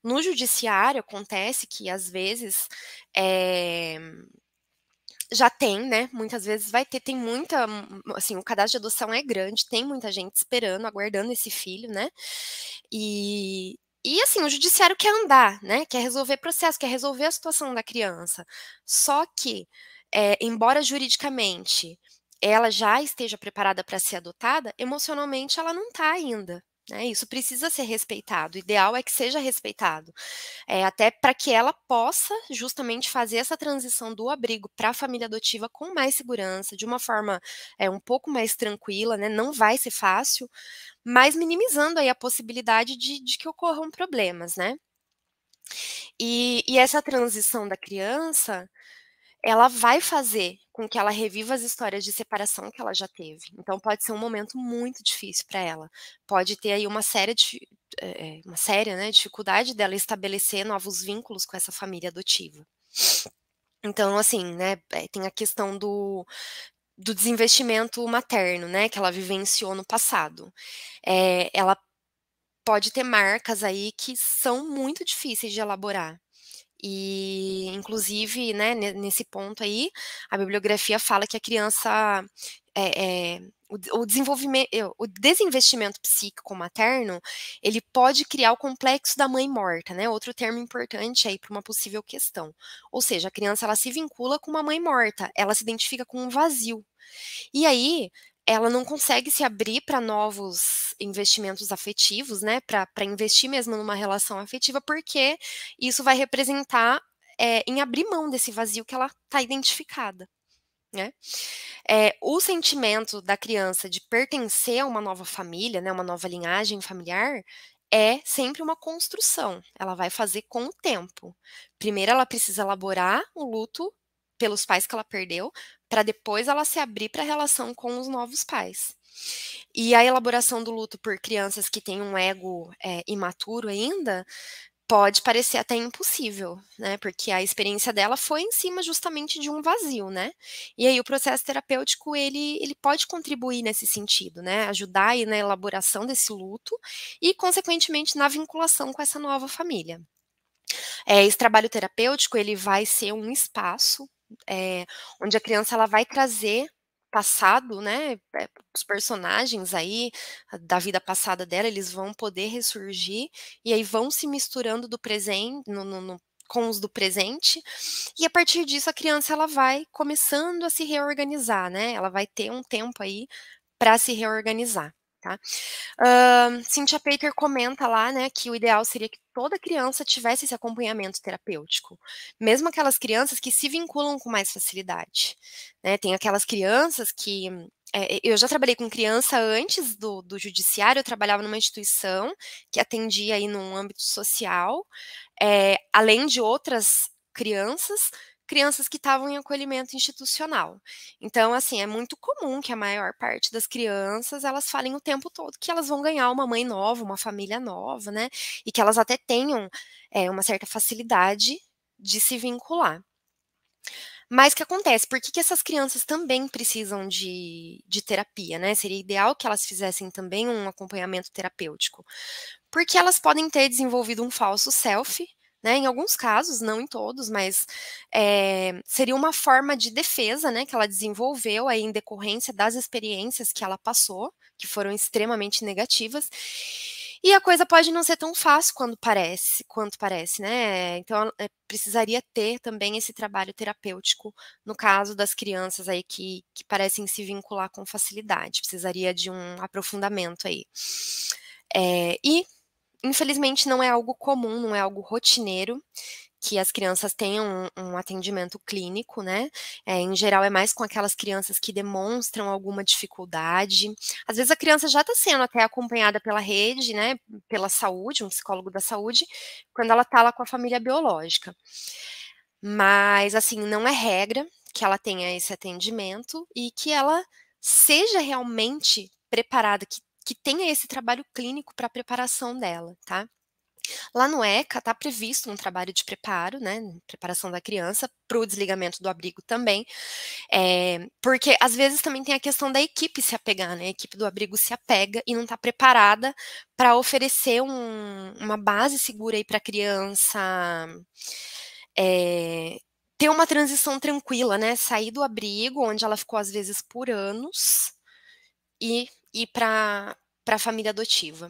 No judiciário acontece que às vezes é, já tem, né? Muitas vezes vai ter, tem muita, hum, assim, o cadastro de adoção é grande, tem muita gente esperando, aguardando esse filho, né? E, e assim, o judiciário quer andar, né? Quer resolver processo, quer resolver a situação da criança. Só que, é, embora juridicamente ela já esteja preparada para ser adotada, emocionalmente ela não está ainda, né? Isso precisa ser respeitado. O ideal é que seja respeitado, é, até para que ela possa justamente fazer essa transição do abrigo para a família adotiva com mais segurança, de uma forma é, um pouco mais tranquila, né? Não vai ser fácil, mas minimizando aí a possibilidade de, de que ocorram problemas, né? E, e essa transição da criança, ela vai fazer com que ela reviva as histórias de separação que ela já teve. Então pode ser um momento muito difícil para ela. Pode ter aí uma séria, eh, eh, uma séria né, dificuldade dela estabelecer novos vínculos com essa família adotiva. Então, assim, né, eh, tem a questão do, do desinvestimento materno, né, que ela vivenciou no passado. É, ela pode ter marcas aí que são muito difíceis de elaborar. E, inclusive, né, nesse ponto aí, a bibliografia fala que a criança é, é, o, desenvolvimento, o desinvestimento psíquico materno, ele pode criar o complexo da mãe morta, né? Outro termo importante aí para uma possível questão. Ou seja, a criança ela se vincula com uma mãe morta, ela se identifica com um vazio. E aí, ela não consegue se abrir para novos investimentos afetivos, né? Para investir mesmo numa relação afetiva, porque isso vai representar é, em abrir mão desse vazio que ela está identificada. Né? É, o sentimento da criança de pertencer a uma nova família, né, uma nova linhagem familiar, é sempre uma construção. Ela vai fazer com o tempo. Primeiro, ela precisa elaborar o luto pelos pais que ela perdeu, para depois ela se abrir para a relação com os novos pais. E a elaboração do luto por crianças que têm um ego é, imaturo ainda pode parecer até impossível, né? Porque a experiência dela foi em cima justamente de um vazio, né? E aí o processo terapêutico ele, ele pode contribuir nesse sentido, né? Ajudar aí na elaboração desse luto e, consequentemente, na vinculação com essa nova família. É, esse trabalho terapêutico ele vai ser um espaço é, onde a criança ela vai trazer passado, né? Eh, os personagens aí ah, da vida passada dela, eles vão poder ressurgir e aí vão se misturando do presente no, no, no, com os do presente e a partir disso a criança ela vai começando a se reorganizar, né? Ela vai ter um tempo aí para se reorganizar. Tá? Uh, Cynthia Pater comenta lá né, que o ideal seria que toda criança tivesse esse acompanhamento terapêutico, mesmo aquelas crianças que se vinculam com mais facilidade. Né? Tem aquelas crianças que é, é, eu já trabalhei com criança antes do, do judiciário, eu trabalhava numa instituição que atendia aí num âmbito social, é, além de outras crianças, crianças que estavam em acolhimento institucional. Então, assim, é muito comum que a maior parte das crianças elas falem o tempo todo que elas vão ganhar uma mãe nova, uma família nova, né? E que elas até tenham é, uma certa facilidade de se vincular. Mas o que acontece? Por que, que essas crianças também precisam de, de terapia, né? Seria ideal que elas fizessem também um acompanhamento terapêutico. Porque elas podem ter desenvolvido um falso self, né? Em alguns casos, não em todos, mas é, seria uma forma de defesa, né? Que ela desenvolveu aí em decorrência das experiências que ela passou, que foram extremamente negativas. E a coisa pode não ser tão fácil quanto parece, quanto parece, né? Então eh, precisaria ter também esse trabalho terapêutico no caso das crianças aí que, que parecem se vincular com facilidade. Precisaria de um aprofundamento aí. É, e Infelizmente, não é algo comum, não é algo rotineiro que as crianças tenham um, um atendimento clínico, né? É, em geral, é mais com aquelas crianças que demonstram alguma dificuldade. Às vezes, a criança já está sendo até acompanhada pela rede, né? Pela saúde, um psicólogo da saúde, quando ela está lá com a família biológica. Mas, assim, não é regra que ela tenha esse atendimento e que ela seja realmente preparada, que que tenha esse trabalho clínico para a preparação dela, tá? Lá no ECA está previsto um trabalho de preparo, né, preparação da criança para o desligamento do abrigo também, é, porque às vezes também tem a questão da equipe se apegar, né, a equipe do abrigo se apega e não está preparada para oferecer um, uma base segura aí para a criança é, ter uma transição tranquila, né, sair do abrigo onde ela ficou às vezes por anos e e para a família adotiva.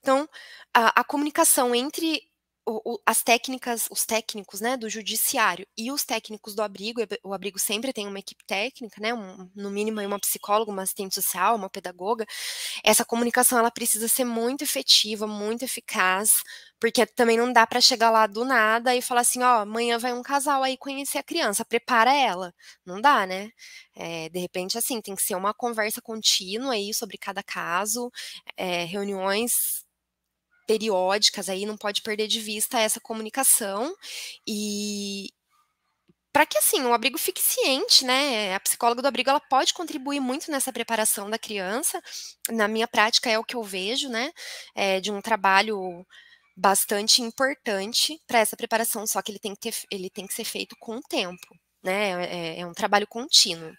Então, a, a comunicação entre o, as técnicas, os técnicos, né, do judiciário e os técnicos do abrigo, o abrigo sempre tem uma equipe técnica, né, um, no mínimo uma psicóloga, uma assistente social, uma pedagoga, essa comunicação ela precisa ser muito efetiva, muito eficaz, porque também não dá para chegar lá do nada e falar assim, ó, amanhã vai um casal aí conhecer a criança, prepara ela. Não dá, né? É, de repente, assim, tem que ser uma conversa contínua aí sobre cada caso, é, reuniões periódicas aí, não pode perder de vista essa comunicação e para que assim o abrigo fique ciente, né? A psicóloga do abrigo ela pode contribuir muito nessa preparação da criança. Na minha prática é o que eu vejo, né? É de um trabalho bastante importante para essa preparação, só que ele tem que, ter, ele tem que ser feito com o tempo, né? É, é, é um trabalho contínuo.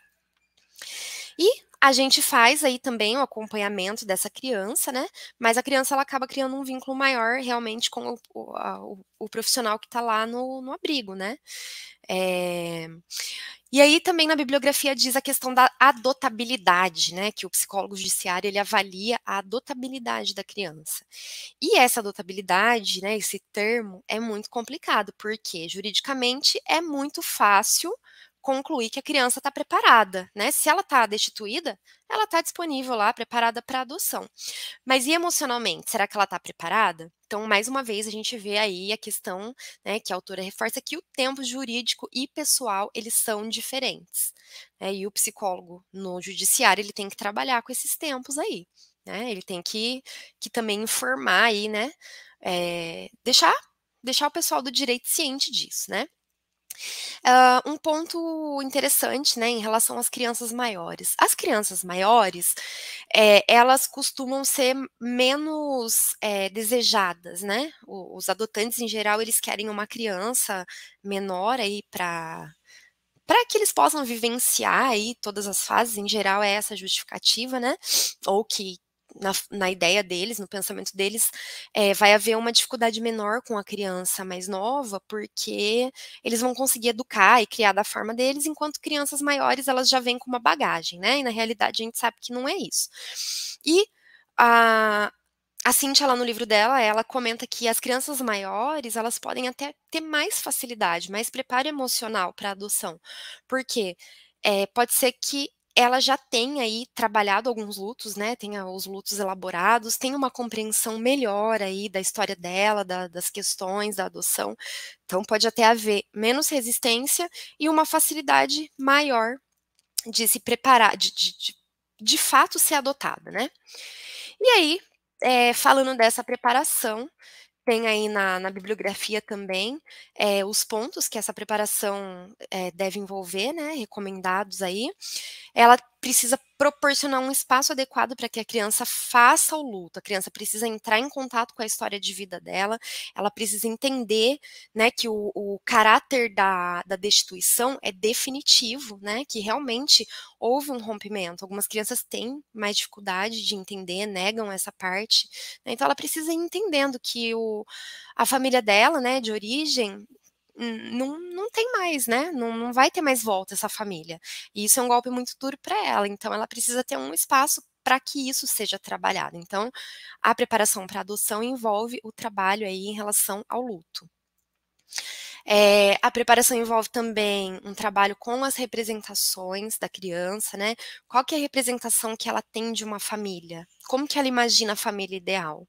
E a gente faz aí também o acompanhamento dessa criança, né? Mas a criança ela acaba criando um vínculo maior realmente com o, o, a, o, profissional que está lá no, no, abrigo, né? É... E aí também na bibliografia diz a questão da adotabilidade, né? Que o psicólogo judiciário ele avalia a adotabilidade da criança. E essa adotabilidade, né? Esse termo é muito complicado porque juridicamente é muito fácil concluir que a criança está preparada, né? Se ela está destituída, ela está disponível lá, preparada para adoção. Mas e emocionalmente? Será que ela está preparada? Então, mais uma vez, a gente vê aí a questão né, que a autora reforça que o tempo jurídico e pessoal, eles são diferentes. Né? E o psicólogo no judiciário, ele tem que trabalhar com esses tempos aí. Né? Ele tem que, que também informar aí, né? É, deixar, deixar o pessoal do direito ciente disso, né? Uh, um ponto interessante, né, em relação às crianças maiores. As crianças maiores, é, elas costumam ser menos é, desejadas, né? Os adotantes, em geral, eles querem uma criança menor aí para para que eles possam vivenciar aí todas as fases, em geral é essa justificativa, né? Ou que, na, na, ideia deles, no pensamento deles, é, vai haver uma dificuldade menor com a criança mais nova, porque eles vão conseguir educar e criar da forma deles, enquanto crianças maiores elas já vêm com uma bagagem, né? E na realidade a gente sabe que não é isso. E a, a Cintia, lá no livro dela, ela comenta que as crianças maiores, elas podem até ter mais facilidade, mais preparo emocional para adoção. porque eh, É, pode ser que ela já tem aí trabalhado alguns lutos, né? Tem os lutos elaborados, tem uma compreensão melhor aí da história dela, da, das questões da adoção. Então pode até haver menos resistência e uma facilidade maior de se preparar, de, de, de, de fato ser adotada, né? E aí, é, falando dessa preparação, tem aí na, na bibliografia também é, os pontos que essa preparação é, deve envolver, né, recomendados aí ela precisa proporcionar um espaço adequado para que a criança faça o luto. A criança precisa entrar em contato com a história de vida dela, ela precisa entender né, que o, o caráter da, da destituição é definitivo, né? Que realmente houve um rompimento. Algumas crianças têm mais dificuldade de entender, negam essa parte. Né, então ela precisa ir entendendo que o, a família dela, né, de origem, Hum, não, não tem mais, né? Não, não vai ter mais volta essa família. E isso é um golpe muito duro para ela. Então, ela precisa ter um espaço para que isso seja trabalhado. Então, a preparação para adoção envolve o trabalho aí em relação ao luto. É, a preparação envolve também um trabalho com as representações da criança, né? Qual que é a representação que ela tem de uma família? Como que ela imagina a família ideal?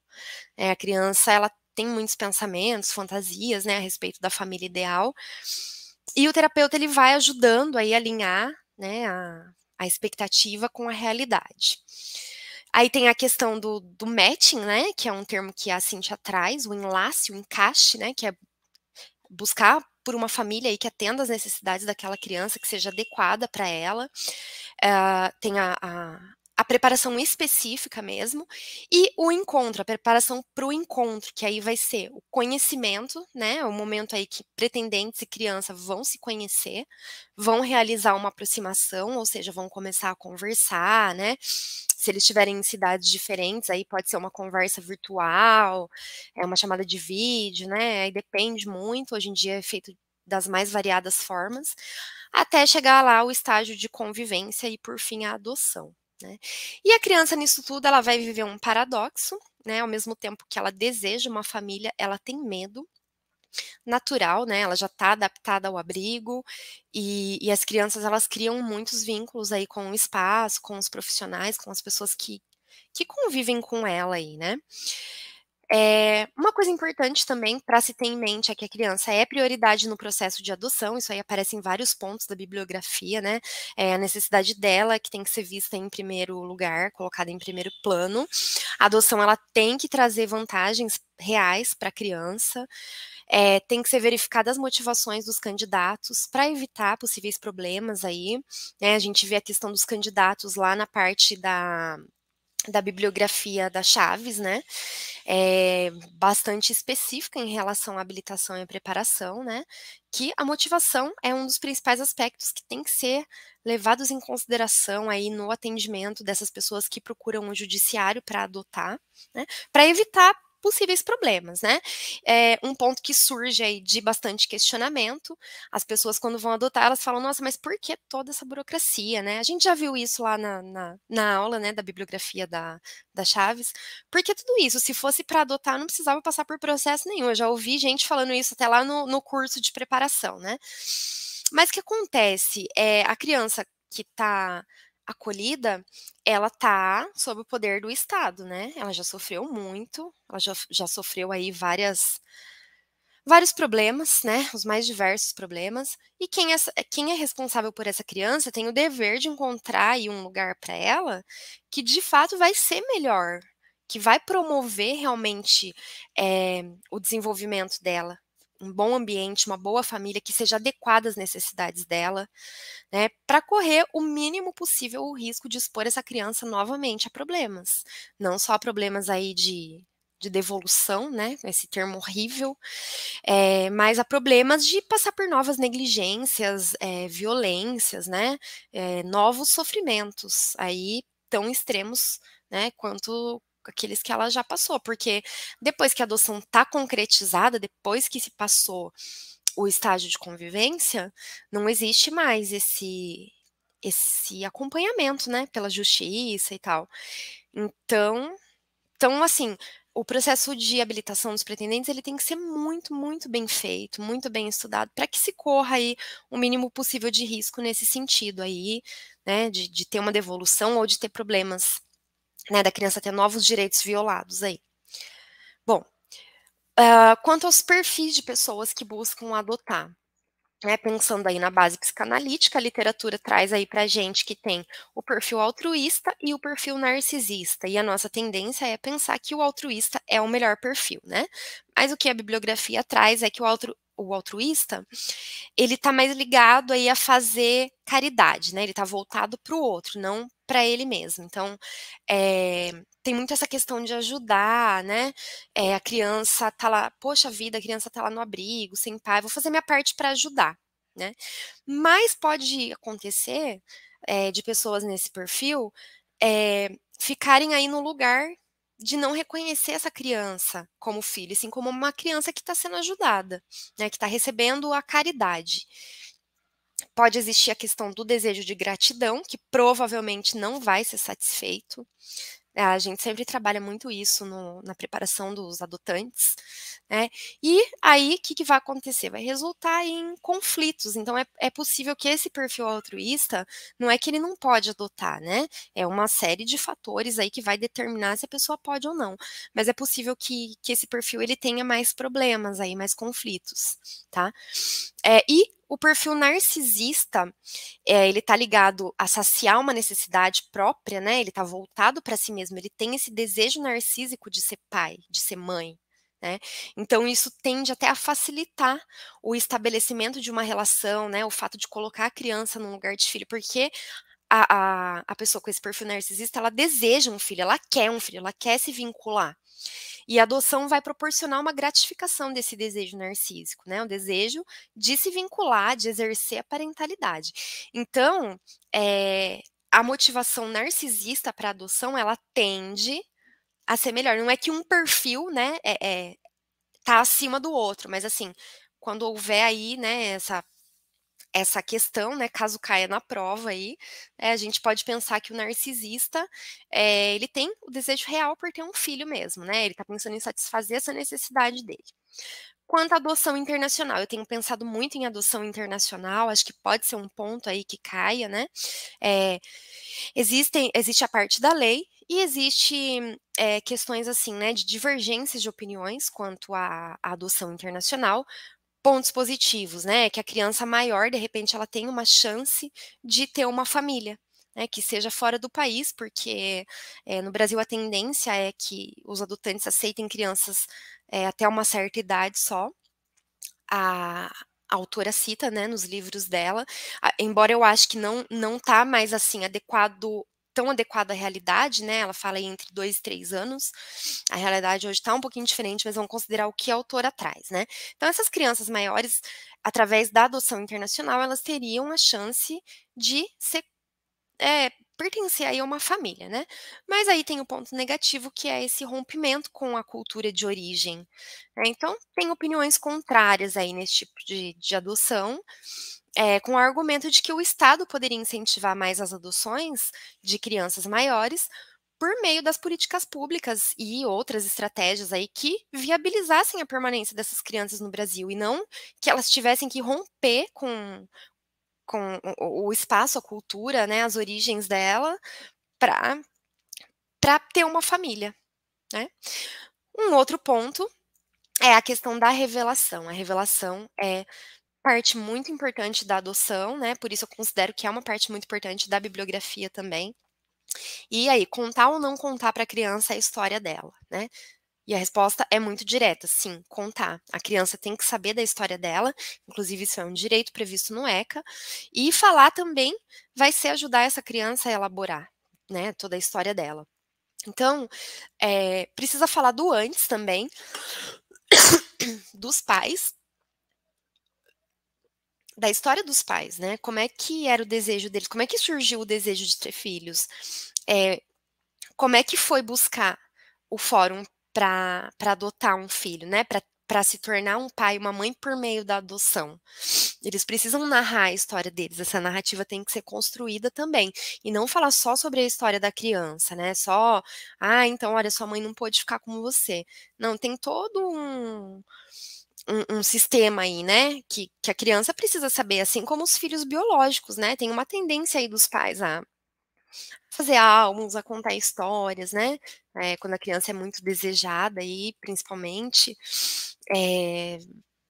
É, a criança, ela tem muitos pensamentos, fantasias, né, a respeito da família ideal. E o terapeuta ele vai ajudando aí a alinhar, né, a, a expectativa com a realidade. Aí tem a questão do, do matching, né, que é um termo que a Cintia traz, o enlace, o encaixe, né, que é buscar por uma família aí que atenda às necessidades daquela criança, que seja adequada para ela. Uh, tem a, a, preparação específica mesmo, e o encontro, a preparação para o encontro, que aí vai ser o conhecimento, né? É o momento aí que pretendentes e criança vão se conhecer, vão realizar uma aproximação, ou seja, vão começar a conversar, né? Se eles estiverem em cidades diferentes, aí pode ser uma conversa virtual, é uma chamada de vídeo, né? Aí depende muito, hoje em dia é feito das mais variadas formas, até chegar lá o estágio de convivência e, por fim, a adoção. Né? E a criança nisso tudo ela vai viver um paradoxo, né? Ao mesmo tempo que ela deseja uma família, ela tem medo natural, né? Ela já está adaptada ao abrigo e, e, as crianças elas criam muitos vínculos aí com o espaço, com os profissionais, com as pessoas que que convivem com ela aí, né? É, uma coisa importante também para se ter em mente é que a criança é prioridade no processo de adoção, isso aí aparece em vários pontos da bibliografia, né? É a necessidade dela que tem que ser vista em primeiro lugar, colocada em primeiro plano. A adoção ela tem que trazer vantagens reais para a criança. É, tem que ser verificadas as motivações dos candidatos para evitar possíveis problemas aí. Né? A gente vê a questão dos candidatos lá na parte da da bibliografia da Chaves, né? É bastante específica em relação à habilitação e à preparação, né? Que a motivação é um dos principais aspectos que tem que ser levados em consideração aí no atendimento dessas pessoas que procuram o judiciário para adotar, né? Para evitar possíveis problemas, né? É um ponto que surge aí de bastante questionamento. As pessoas, quando vão adotar, elas falam, nossa, mas por que toda essa burocracia, né? A gente já viu isso lá na, na, na aula, né, da bibliografia da, da Chaves. Por que tudo isso? Se fosse para adotar, não precisava passar por processo nenhum. Eu já ouvi gente falando isso até lá no, no curso de preparação, né? Mas o que acontece? É, a criança que está acolhida, ela tá sob o poder do Estado, né? Ela já sofreu muito, ela já, já sofreu aí várias vários problemas, né? Os mais diversos problemas. E quem é, quem é responsável por essa criança tem o dever de encontrar aí um lugar para ela que de fato vai ser melhor, que vai promover realmente é, o desenvolvimento dela, um bom ambiente, uma boa família que seja adequada às necessidades dela, né, para correr o mínimo possível o risco de expor essa criança novamente a problemas, não só a problemas aí de, de devolução, né, esse termo horrível, é, mas a problemas de passar por novas negligências, é, violências, né, é, novos sofrimentos aí tão extremos, né, quanto aqueles que ela já passou, porque depois que a adoção está concretizada, depois que se passou o estágio de convivência, não existe mais esse esse acompanhamento, né, pela justiça e tal. Então, então assim, o processo de habilitação dos pretendentes ele tem que ser muito, muito bem feito, muito bem estudado, para que se corra aí o mínimo possível de risco nesse sentido aí, né, de, de ter uma devolução ou de ter problemas né, da criança ter novos direitos violados aí. Bom, uh, quanto aos perfis de pessoas que buscam adotar, né, pensando aí na base psicanalítica, a literatura traz aí para gente que tem o perfil altruísta e o perfil narcisista. E a nossa tendência é pensar que o altruísta é o melhor perfil, né? Mas o que a bibliografia traz é que o, altruísta o altruísta, ele está mais ligado aí a fazer caridade, né? Ele está voltado para o outro, não para ele mesmo. Então, é, tem muito essa questão de ajudar, né? É, a criança tá lá, poxa vida, a criança tá lá no abrigo, sem pai, vou fazer minha parte para ajudar, né? Mas pode acontecer é, de pessoas nesse perfil ficarem aí no lugar de não reconhecer essa criança como filho, assim como uma criança que está sendo ajudada, né, que está recebendo a caridade. Pode existir a questão do desejo de gratidão, que provavelmente não vai ser satisfeito, é, a gente sempre trabalha muito isso no, na preparação dos adotantes, né? E aí, o que, que, vai acontecer? Vai resultar em conflitos. Então, é, é possível que esse perfil altruísta, não é que ele não pode adotar, né? É uma série de fatores aí que vai determinar se a pessoa pode ou não. Mas é possível que, que esse perfil ele tenha mais problemas aí, mais conflitos, tá? É, e o perfil narcisista, é, ele está ligado a saciar uma necessidade própria, né? Ele está voltado para si mesmo, ele tem esse desejo narcísico de ser pai, de ser mãe, né? Então, isso tende até a facilitar o estabelecimento de uma relação, né? o fato de colocar a criança num lugar de filho, porque a, a, a pessoa com esse perfil narcisista, ela deseja um filho, ela quer um filho, ela quer se vincular. E a adoção vai proporcionar uma gratificação desse desejo narcísico, né? O desejo de se vincular, de exercer a parentalidade. Então, é, a motivação narcisista para adoção, ela tende a ser melhor. Não é que um perfil, né, é, é, tá acima do outro, mas assim, quando houver aí, né, essa essa questão, né, caso caia na prova aí, né, a gente pode pensar que o narcisista, é, ele tem o desejo real por ter um filho mesmo, né, ele está pensando em satisfazer essa necessidade dele. Quanto à adoção internacional, eu tenho pensado muito em adoção internacional, acho que pode ser um ponto aí que caia, né, é, existem, existe a parte da lei e existe é, questões assim, né, de divergências de opiniões quanto à adoção internacional, pontos positivos, né? Que a criança maior, de repente, ela tem uma chance de ter uma família, né, que seja fora do país, porque é, no Brasil a tendência é que os adotantes aceitem crianças é, até uma certa idade só. A, a autora cita, né, nos livros dela, a, embora eu acho que não não está mais assim adequado tão adequado à realidade, né? Ela fala aí entre dois e três anos. A realidade hoje está um pouquinho diferente, mas vamos considerar o que a autora traz, né? Então, essas crianças maiores, através da adoção internacional, elas teriam a chance de ser, é, pertencer aí a uma família, né? Mas aí tem o ponto negativo, que é esse rompimento com a cultura de origem. Né? Então, tem opiniões contrárias aí nesse tipo de, de adoção é, com o argumento de que o Estado poderia incentivar mais as adoções de crianças maiores por meio das políticas públicas e outras estratégias aí que viabilizassem a permanência dessas crianças no Brasil e não que elas tivessem que romper com, com o espaço, a cultura, né, as origens dela para ter uma família. Né? Um outro ponto é a questão da revelação. A revelação é parte muito importante da adoção, né? Por isso eu considero que é uma parte muito importante da bibliografia também. E aí, contar ou não contar para a criança é a história dela, né? E a resposta é muito direta, sim, contar. A criança tem que saber da história dela, inclusive isso é um direito previsto no ECA, e falar também vai ser ajudar essa criança a elaborar, né, toda a história dela. Então, é, precisa falar do antes também, <coughs> dos pais, da história dos pais, né? Como é que era o desejo deles? Como é que surgiu o desejo de ter filhos? É, como é que foi buscar o fórum para adotar um filho, né? Para se tornar um pai e uma mãe por meio da adoção. Eles precisam narrar a história deles, essa narrativa tem que ser construída também. E não falar só sobre a história da criança, né? Só, ah, então, olha, sua mãe não pôde ficar com você. Não, tem todo um um, um, sistema aí, né? Que, que a criança precisa saber, assim como os filhos biológicos, né? Tem uma tendência aí dos pais a fazer álbuns, a contar histórias, né? É, quando a criança é muito desejada aí, principalmente. É,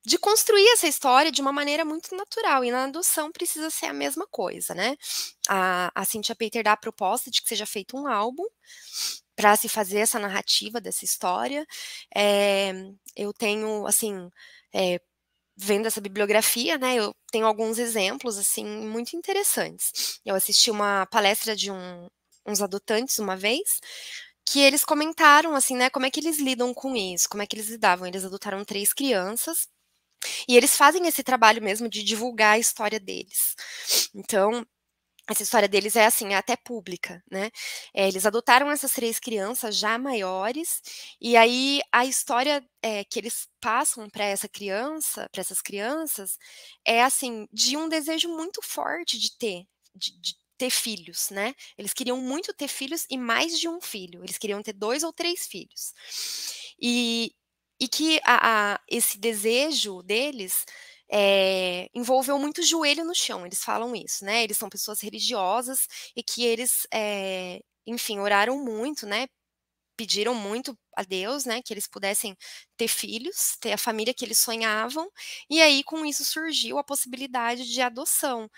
de construir essa história de uma maneira muito natural, e na adoção precisa ser a mesma coisa, né? A, a Cynthia Peter dá a proposta de que seja feito um álbum, para se fazer essa narrativa dessa história. É, eu tenho, assim, é, vendo essa bibliografia, né, eu tenho alguns exemplos, assim, muito interessantes. Eu assisti uma palestra de um, uns adotantes uma vez, que eles comentaram, assim, né, como é que eles lidam com isso, como é que eles lidavam. Eles adotaram três crianças, e eles fazem esse trabalho mesmo de divulgar a história deles. Então, essa história deles é assim, até pública, né? É, eles adotaram essas três crianças já maiores, e aí a história é, que eles passam para essa criança, para essas crianças, é assim, de um desejo muito forte de ter, de, de ter filhos, né? Eles queriam muito ter filhos e mais de um filho, eles queriam ter dois ou três filhos. E, e que a, a, esse desejo deles é, envolveu muito joelho no chão, eles falam isso, né? Eles são pessoas religiosas e que eles, é, enfim, oraram muito, né? Pediram muito a Deus, né? Que eles pudessem ter filhos, ter a família que eles sonhavam, e aí com isso surgiu a possibilidade de adoção.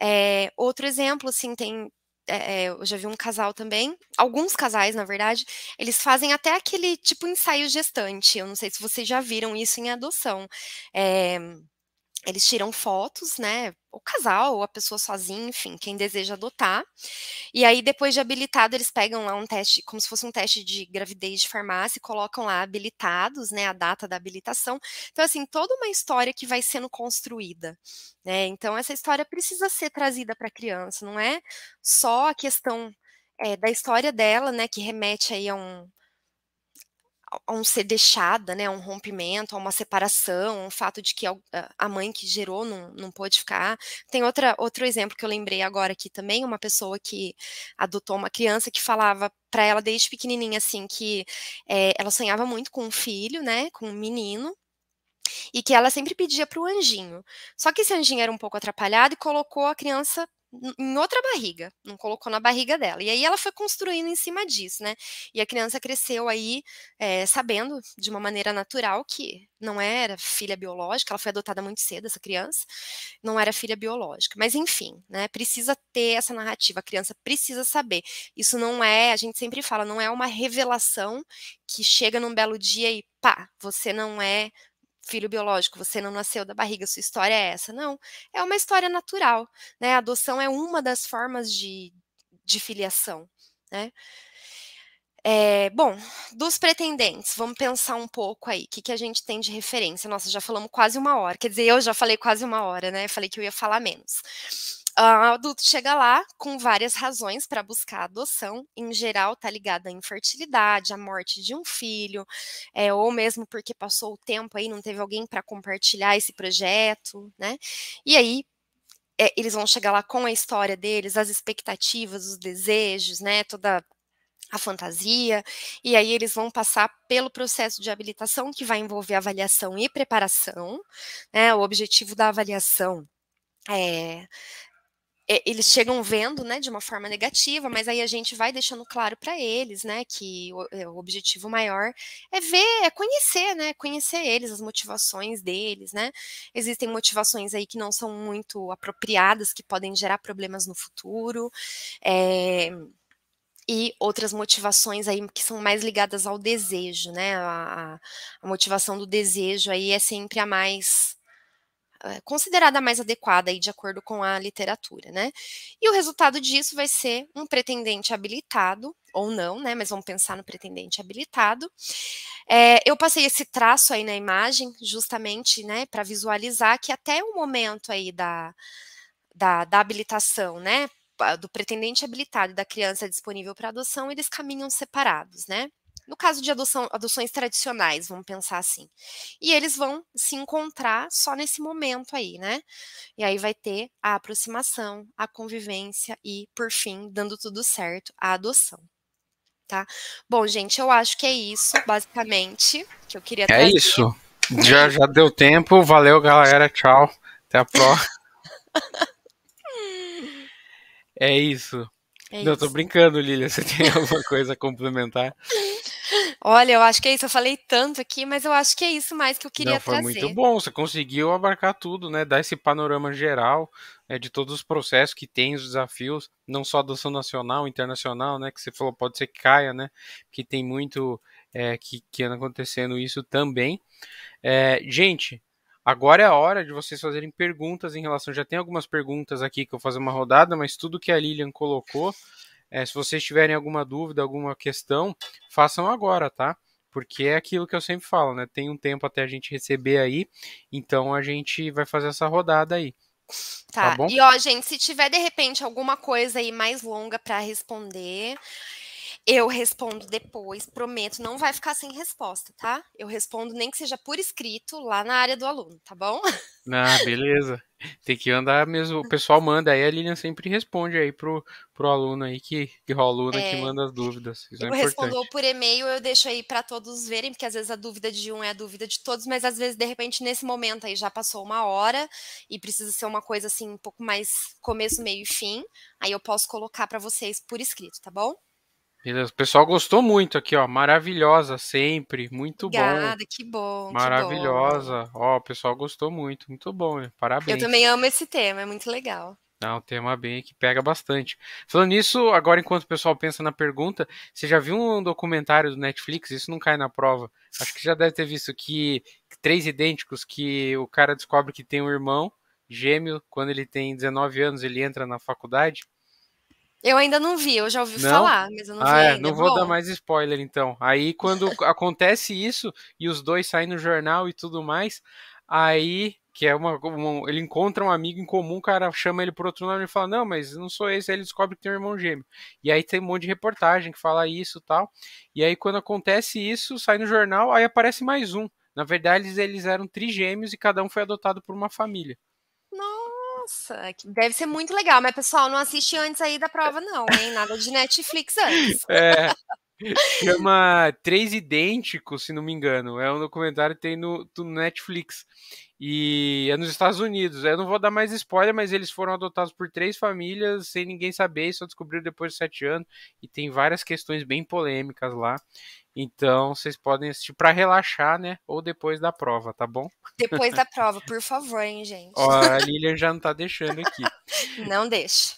É, outro exemplo, assim, tem, é, eu já vi um casal também, alguns casais, na verdade, eles fazem até aquele tipo ensaio gestante. Eu não sei se vocês já viram isso em adoção. É, eles tiram fotos, né? O casal, ou a pessoa sozinha, enfim, quem deseja adotar. E aí, depois de habilitado, eles pegam lá um teste, como se fosse um teste de gravidez de farmácia, e colocam lá habilitados, né? A data da habilitação. Então, assim, toda uma história que vai sendo construída, né? Então, essa história precisa ser trazida para a criança, não é só a questão é, da história dela, né? Que remete aí a um, a um ser deixada, né, a um rompimento, a uma separação, um fato de que a mãe que gerou não, não pôde ficar. Tem outra, outro exemplo que eu lembrei agora aqui também, uma pessoa que adotou uma criança que falava para ela desde pequenininha assim que é, ela sonhava muito com um filho, né, com um menino, e que ela sempre pedia para o anjinho. Só que esse anjinho era um pouco atrapalhado e colocou a criança em outra barriga, não colocou na barriga dela. E aí ela foi construindo em cima disso, né? E a criança cresceu aí é, sabendo de uma maneira natural que não era filha biológica, ela foi adotada muito cedo, essa criança, não era filha biológica. Mas enfim, né? Precisa ter essa narrativa, a criança precisa saber. Isso não é, a gente sempre fala, não é uma revelação que chega num belo dia e pá, você não é filho biológico, você não nasceu da barriga, sua história é essa. Não, é uma história natural, né? A adoção é uma das formas de, de filiação, né? É, bom, dos pretendentes, vamos pensar um pouco aí, o que, que a gente tem de referência? Nossa, já falamos quase uma hora, quer dizer, eu já falei quase uma hora, né? Falei que eu ia falar menos. Ah, o adulto chega lá com várias razões para buscar adoção, em geral está ligado à infertilidade, à morte de um filho, é, ou mesmo porque passou o tempo aí, não teve alguém para compartilhar esse projeto, né? E aí é, eles vão chegar lá com a história deles, as expectativas, os desejos, né? Toda a fantasia, e aí eles vão passar pelo processo de habilitação que vai envolver avaliação e preparação, né? O objetivo da avaliação é é, eles chegam vendo, né, de uma forma negativa, mas aí a gente vai deixando claro para eles, né, que o, é, o, objetivo maior é ver, é conhecer, né, conhecer eles, as motivações deles, né. Existem motivações aí que não são muito apropriadas, que podem gerar problemas no futuro. É, e outras motivações aí que são mais ligadas ao desejo, né? A, a, motivação do desejo aí é sempre a mais eh, considerada mais adequada aí de acordo com a literatura, né? E o resultado disso vai ser um pretendente habilitado ou não, né? Mas vamos pensar no pretendente habilitado. É, eu passei esse traço aí na imagem justamente, né, para visualizar que até o momento aí da, da, da habilitação, né, do pretendente habilitado e da criança disponível para adoção, eles caminham separados, né? No caso de adoção, adoções tradicionais, vamos pensar assim. E eles vão se encontrar só nesse momento aí, né? E aí vai ter a aproximação, a convivência e, por fim, dando tudo certo, a adoção. Tá? Bom, gente, eu acho que é isso, basicamente, que eu queria É isso.
Já, já deu tempo. Valeu, galera. Tchau. Até a próxima. <laughs> é isso. É Não, tô brincando, Lilia. Você tem <laughs> alguma coisa a complementar?
Olha, eu acho que é isso. Eu falei tanto aqui, mas eu acho que é isso mais que eu queria Não, foi trazer. Muito
bom, você conseguiu abarcar tudo, né? Dar esse panorama geral né, de todos os processos que tem, os desafios, não só da ação nacional, internacional, né? Que você falou, pode ser que caia, né? Que tem muito é, que, que anda acontecendo isso também. É, gente, Agora é a hora de vocês fazerem perguntas em relação. Já tem algumas perguntas aqui que eu vou fazer uma rodada, mas tudo que a Lilian colocou, é, se vocês tiverem alguma dúvida, alguma questão, façam agora, tá? Porque é aquilo que eu sempre falo, né? Tem um tempo até a gente receber aí, então a gente vai fazer essa rodada aí.
Tá, tá bom? e ó, gente, se tiver de repente alguma coisa aí mais longa para responder, eu respondo depois, prometo, não vai ficar sem resposta, tá? Eu respondo nem que seja por escrito lá na área do aluno, tá bom?
Ah, beleza. Tem que andar mesmo, o pessoal manda aí, a Lilian sempre responde aí pro, pro aluno aí que, que o aluno é, que manda as dúvidas. Isso é eu é respondo
por e-mail, eu deixo aí para todos verem, porque às vezes a dúvida de um é a dúvida de todos, mas às vezes de repente nesse momento aí já passou uma hora e precisa ser uma coisa assim um pouco mais começo, meio e fim. Aí eu posso colocar para vocês por escrito, tá bom?
O pessoal gostou muito aqui, ó. Maravilhosa sempre, muito Obrigada, bom. Obrigada,
que bom. Maravilhosa.
Que bom. Ó, o pessoal gostou muito, muito bom. Né? Parabéns. Eu também
amo esse tema, é muito legal.
É um tema bem que pega bastante. Falando nisso, agora enquanto o pessoal pensa na pergunta, você já viu um documentário do Netflix? Isso não cai na prova. Acho que já deve ter visto que três idênticos que o cara descobre que tem um irmão gêmeo quando ele tem 19 anos, ele entra na faculdade.
Eu ainda não vi, eu já ouvi não? falar, mas eu não ah, vi. É, não vou Bom. dar mais
spoiler, então. Aí quando <laughs> acontece isso, e os dois saem no jornal e tudo mais, aí que é uma, uma, ele encontra um amigo em comum, o cara chama ele por outro nome e fala, não, mas não sou esse, aí ele descobre que tem um irmão gêmeo. E aí tem um monte de reportagem que fala isso tal. E aí quando acontece isso, sai no jornal, aí aparece mais um. Na verdade, eles, eles eram trigêmeos e cada um foi adotado por uma família.
Nossa, que deve ser muito legal. Mas, pessoal, não assiste antes aí da prova, não, hein? Nada de Netflix antes.
É. Chama Três Idênticos, se não me engano. É um documentário que tem no, no Netflix. E é nos Estados Unidos. Eu não vou dar mais spoiler, mas eles foram adotados por três famílias sem ninguém saber, só descobriram depois de sete anos. E tem várias questões bem polêmicas lá. Então, vocês podem assistir para relaxar, né? Ou depois da prova, tá bom? Depois da
prova, por favor, hein, gente.
Ó, a Lilian já não tá deixando aqui.
<laughs> não deixa.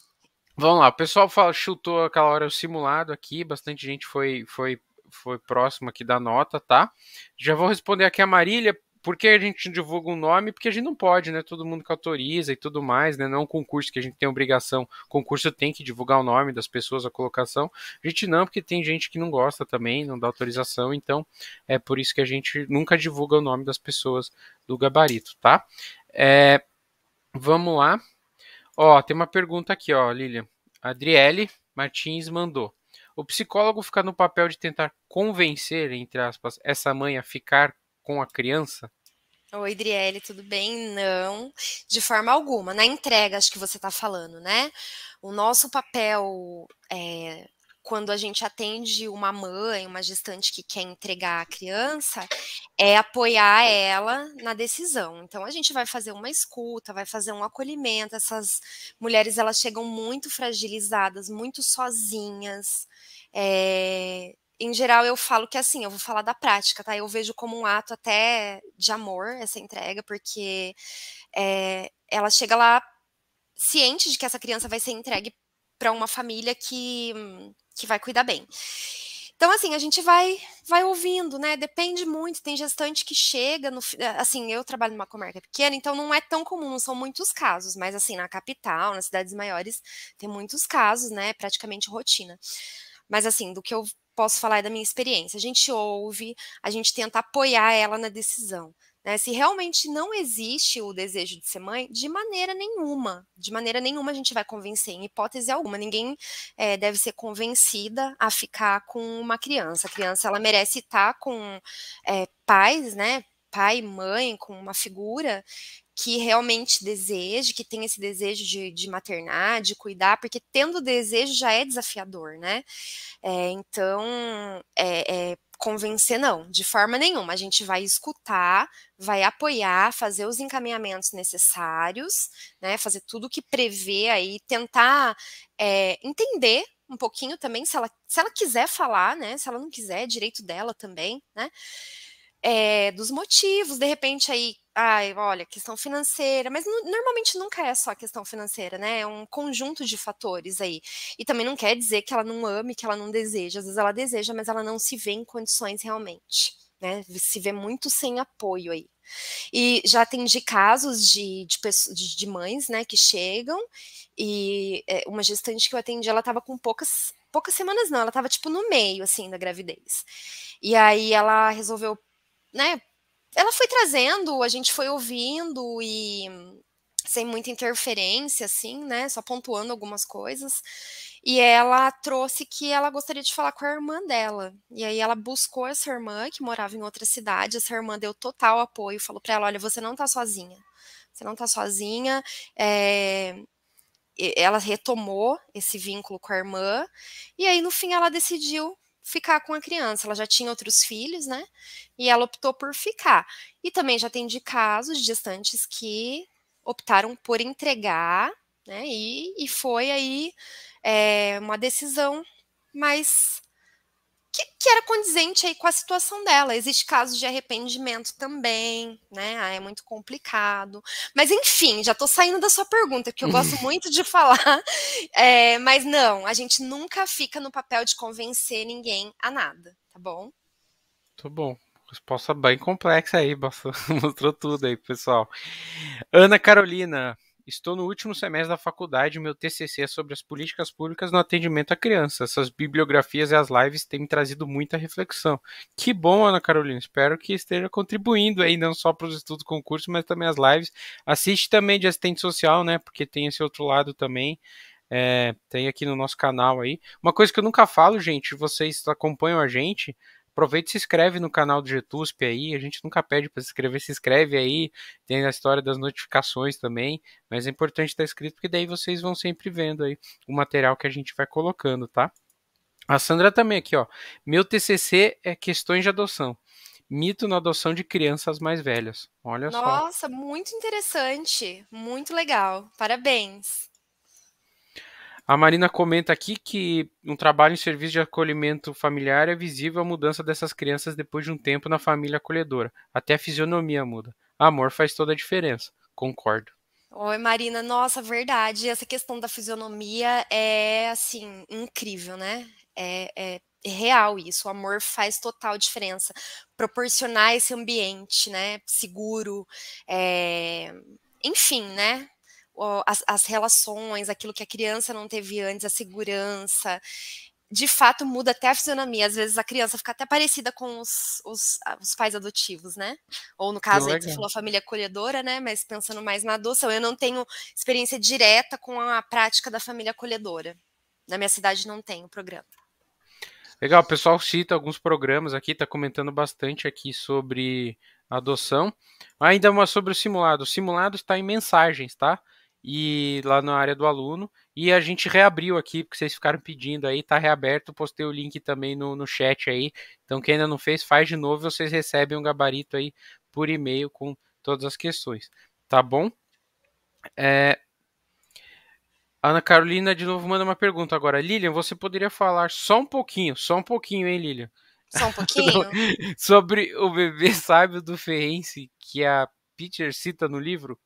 Vamos lá, o pessoal fala, chutou aquela hora o simulado aqui, bastante gente foi, foi foi próximo aqui da nota, tá? Já vou responder aqui a Marília por que a gente divulga um nome? Porque a gente não pode, né? Todo mundo que autoriza e tudo mais, né? Não é um concurso que a gente tem obrigação. O concurso tem que divulgar o nome das pessoas, a colocação. A gente não, porque tem gente que não gosta também, não dá autorização. Então, é por isso que a gente nunca divulga o nome das pessoas do gabarito, tá? É, vamos lá. Ó, tem uma pergunta aqui, ó, Lilian. Adriele Martins mandou. O psicólogo fica no papel de tentar convencer, entre aspas, essa mãe a ficar com a criança?
Oi, Driele, tudo bem? Não, de forma alguma. Na entrega, acho que você está falando, né? O nosso papel é, quando a gente atende uma mãe, uma gestante que quer entregar a criança, é apoiar ela na decisão. Então a gente vai fazer uma escuta, vai fazer um acolhimento. Essas mulheres elas chegam muito fragilizadas, muito sozinhas. É, em geral, eu falo que assim, eu vou falar da prática, tá? Eu vejo como um ato até de amor essa entrega, porque é, ela chega lá ciente de que essa criança vai ser entregue para uma família que, que vai cuidar bem. Então, assim, a gente vai vai ouvindo, né? Depende muito. Tem gestante que chega no. Assim, eu trabalho numa comarca pequena, então não é tão comum, são muitos casos, mas assim, na capital, nas cidades maiores, tem muitos casos, né? Praticamente rotina. Mas assim, do que eu posso falar é da minha experiência. A gente ouve, a gente tenta apoiar ela na decisão. Né? Se realmente não existe o desejo de ser mãe, de maneira nenhuma, de maneira nenhuma a gente vai convencer, em hipótese alguma. Ninguém é, deve ser convencida a ficar com uma criança. A criança ela merece estar com é, pais, né? Pai, mãe, com uma figura que realmente deseje, que tem esse desejo de, de maternar, de cuidar, porque tendo o desejo já é desafiador, né? É, então, é, é, convencer não, de forma nenhuma. A gente vai escutar, vai apoiar, fazer os encaminhamentos necessários, né? Fazer tudo o que prevê aí, tentar é, entender um pouquinho também se ela, se ela quiser falar, né? Se ela não quiser, é direito dela também, né? é, dos motivos, de repente aí, ai, olha, questão financeira, mas normalmente nunca é só questão financeira, né? É um conjunto de fatores aí. E também não quer dizer que ela não ame, que ela não deseja. Às vezes ela deseja, mas ela não se vê em condições realmente, né? Se vê muito sem apoio aí. E já atendi casos de, de, de mães, né, que chegam e é, uma gestante que eu atendi, ela estava com poucas poucas semanas não, ela estava tipo no meio assim da gravidez. E aí ela resolveu né, ela foi trazendo, a gente foi ouvindo e sem muita interferência, assim, né? Só pontuando algumas coisas. E ela trouxe que ela gostaria de falar com a irmã dela. E aí ela buscou essa irmã que morava em outra cidade. Essa irmã deu total apoio, falou para ela: olha, você não tá sozinha. Você não tá sozinha. É... Ela retomou esse vínculo com a irmã. E aí, no fim, ela decidiu ficar com a criança. Ela já tinha outros filhos, né? E ela optou por ficar. E também já tem de casos de gestantes que optaram por entregar, né? E, e foi aí é, uma decisão mais que, que, era condizente aí com a situação dela. Existe casos de arrependimento também, né? Ah, é muito complicado. Mas enfim, já estou saindo da sua pergunta, porque eu gosto <laughs> muito de falar. <laughs> É, mas não, a gente nunca fica no papel de convencer ninguém a nada, tá bom?
Tá bom. Resposta bem complexa aí, <laughs> mostrou tudo aí, pessoal. Ana Carolina, Estou no último semestre da faculdade e meu TCC é sobre as políticas públicas no atendimento à criança. Essas bibliografias e as lives têm me trazido muita reflexão. Que bom, Ana Carolina. Espero que esteja contribuindo aí, não só para os estudos concursos, concurso, mas também as lives. Assiste também de assistente social, né? Porque tem esse outro lado também. É, tem aqui no nosso canal aí. Uma coisa que eu nunca falo, gente, vocês acompanham a gente, Aproveita e se inscreve no canal do Getusp aí. A gente nunca pede para se inscrever, se inscreve aí. Tem a história das notificações também, mas é importante tá estar inscrito porque daí vocês vão sempre vendo aí o material que a gente vai colocando, tá? A Sandra também aqui, ó. Meu TCC é questões de adoção mito na adoção de crianças mais velhas. Olha Nossa, só.
Nossa, muito interessante, muito legal. Parabéns.
A Marina comenta aqui que um trabalho em serviço de acolhimento familiar é visível a mudança dessas crianças depois de um tempo na família acolhedora. Até a fisionomia muda. Amor faz toda a diferença. Concordo.
Oi, Marina. Nossa, verdade. Essa questão da fisionomia é, assim, incrível, né? É, é real isso. O amor faz total diferença. Proporcionar esse ambiente, né? Seguro. É... Enfim, né? as, as relações, aquilo que a criança não teve antes, a segurança de fato muda até a fisionomia. Às vezes a criança fica até parecida com os, os, ah, os pais adotivos, né? Ou no caso, você falou a família acolhedora, né? Mas pensando mais na adoção, eu não tenho experiência direta com a prática da família acolhedora. Na minha cidade não tem o programa.
Legal, o pessoal cita alguns programas aqui, está comentando bastante aqui sobre adoção. Ainda uma sobre o simulado. O simulado está em mensagens, tá? e lá na área do aluno. E a gente reabriu aqui, porque vocês ficaram pedindo aí, tá reaberto. Postei o link também no, no chat aí. Então, quem ainda não fez, faz de novo. Vocês recebem um gabarito aí por e-mail com todas as questões, tá bom? É... Ana Carolina de novo manda uma pergunta agora. Lilian, você poderia falar só um pouquinho, só um pouquinho, hein, Lilian? Só um <laughs> pouquinho? Sobre o bebê <laughs> sábio do Ferrense que a Peter cita no livro?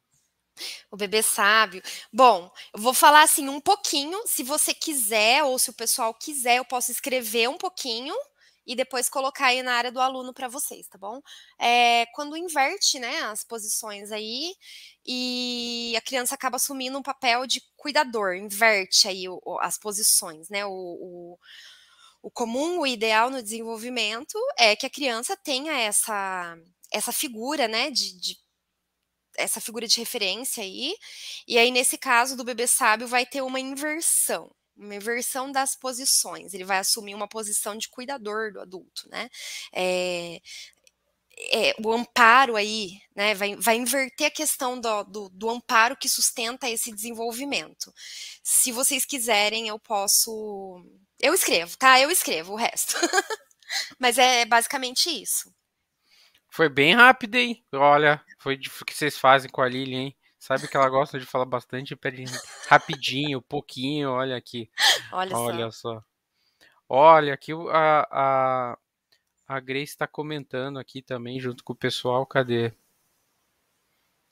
O bebê sábio. Bom, eu vou falar assim um pouquinho, se você quiser ou se o pessoal quiser, eu posso escrever um pouquinho e depois colocar aí na área do aluno para vocês, tá bom? É, quando inverte, né, as posições aí e a criança acaba assumindo um papel de cuidador, inverte aí o, as posições, né? o, o o comum, o ideal no desenvolvimento é que a criança tenha essa essa figura, né, de, de, essa figura de referência aí. E aí, nesse caso do bebê sábio, vai ter uma inversão. Uma inversão das posições, ele vai assumir uma posição de cuidador do adulto, né? É, é, o amparo aí, né, vai, vai inverter a questão do, do, do, amparo que sustenta esse desenvolvimento. Se vocês quiserem, eu posso. Eu escrevo, tá? Eu escrevo o resto. <laughs> Mas é basicamente isso.
Foi bem rápido, hein? Olha, foi o que vocês fazem com a Lili, hein? Sabe que ela gosta de falar bastante, pede rapidinho, pouquinho, olha aqui. Olha, olha só. só. Olha, aqui a, a, a Grace está comentando aqui também, junto com o pessoal. Cadê?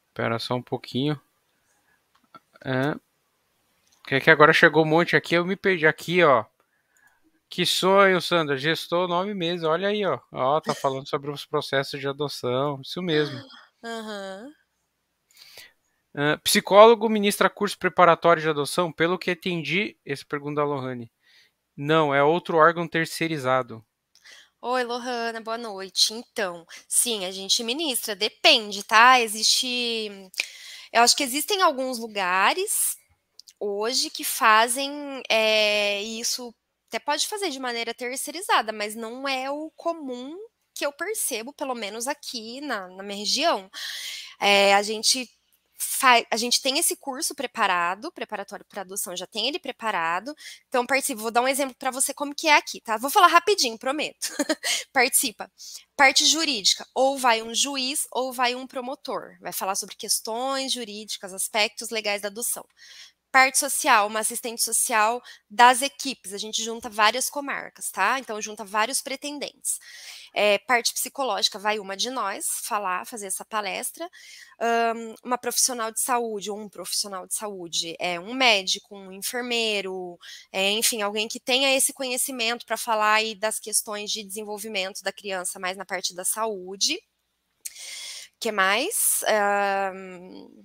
Espera só um pouquinho. É. Que, que agora chegou um monte aqui, eu me perdi aqui, ó. Que sonho, Sandra. Gestou nove meses. Olha aí, ó. Ó, tá falando sobre os processos de adoção. Isso mesmo. Uhum. Uh, psicólogo ministra curso preparatório de adoção, pelo que entendi, essa pergunta da Lohane. Não, é outro órgão
terceirizado. Oi, Lohana, boa noite. Então, sim, a gente ministra, depende, tá? Existe. Eu acho que existem alguns lugares hoje que fazem é, isso até pode fazer de maneira terceirizada, mas não é o comum que eu percebo, pelo menos aqui na, na minha região. É, a gente a gente tem esse curso preparado, preparatório para adoção, já tem ele preparado. Então participa, vou dar um exemplo para você como que é aqui, tá? Vou falar rapidinho, prometo. <laughs> participa. Parte jurídica, ou vai um juiz ou vai um promotor, vai falar sobre questões jurídicas, aspectos legais da adoção parte social, uma assistente social das equipes. A gente junta várias comarcas, tá? Então junta vários pretendentes. É, parte psicológica vai uma de nós falar, fazer essa palestra. Um, uma profissional de saúde um profissional de saúde é um médico, um enfermeiro, é, enfim, alguém que tenha esse conhecimento para falar aí das questões de desenvolvimento da criança, mais na parte da saúde. O que mais? Um,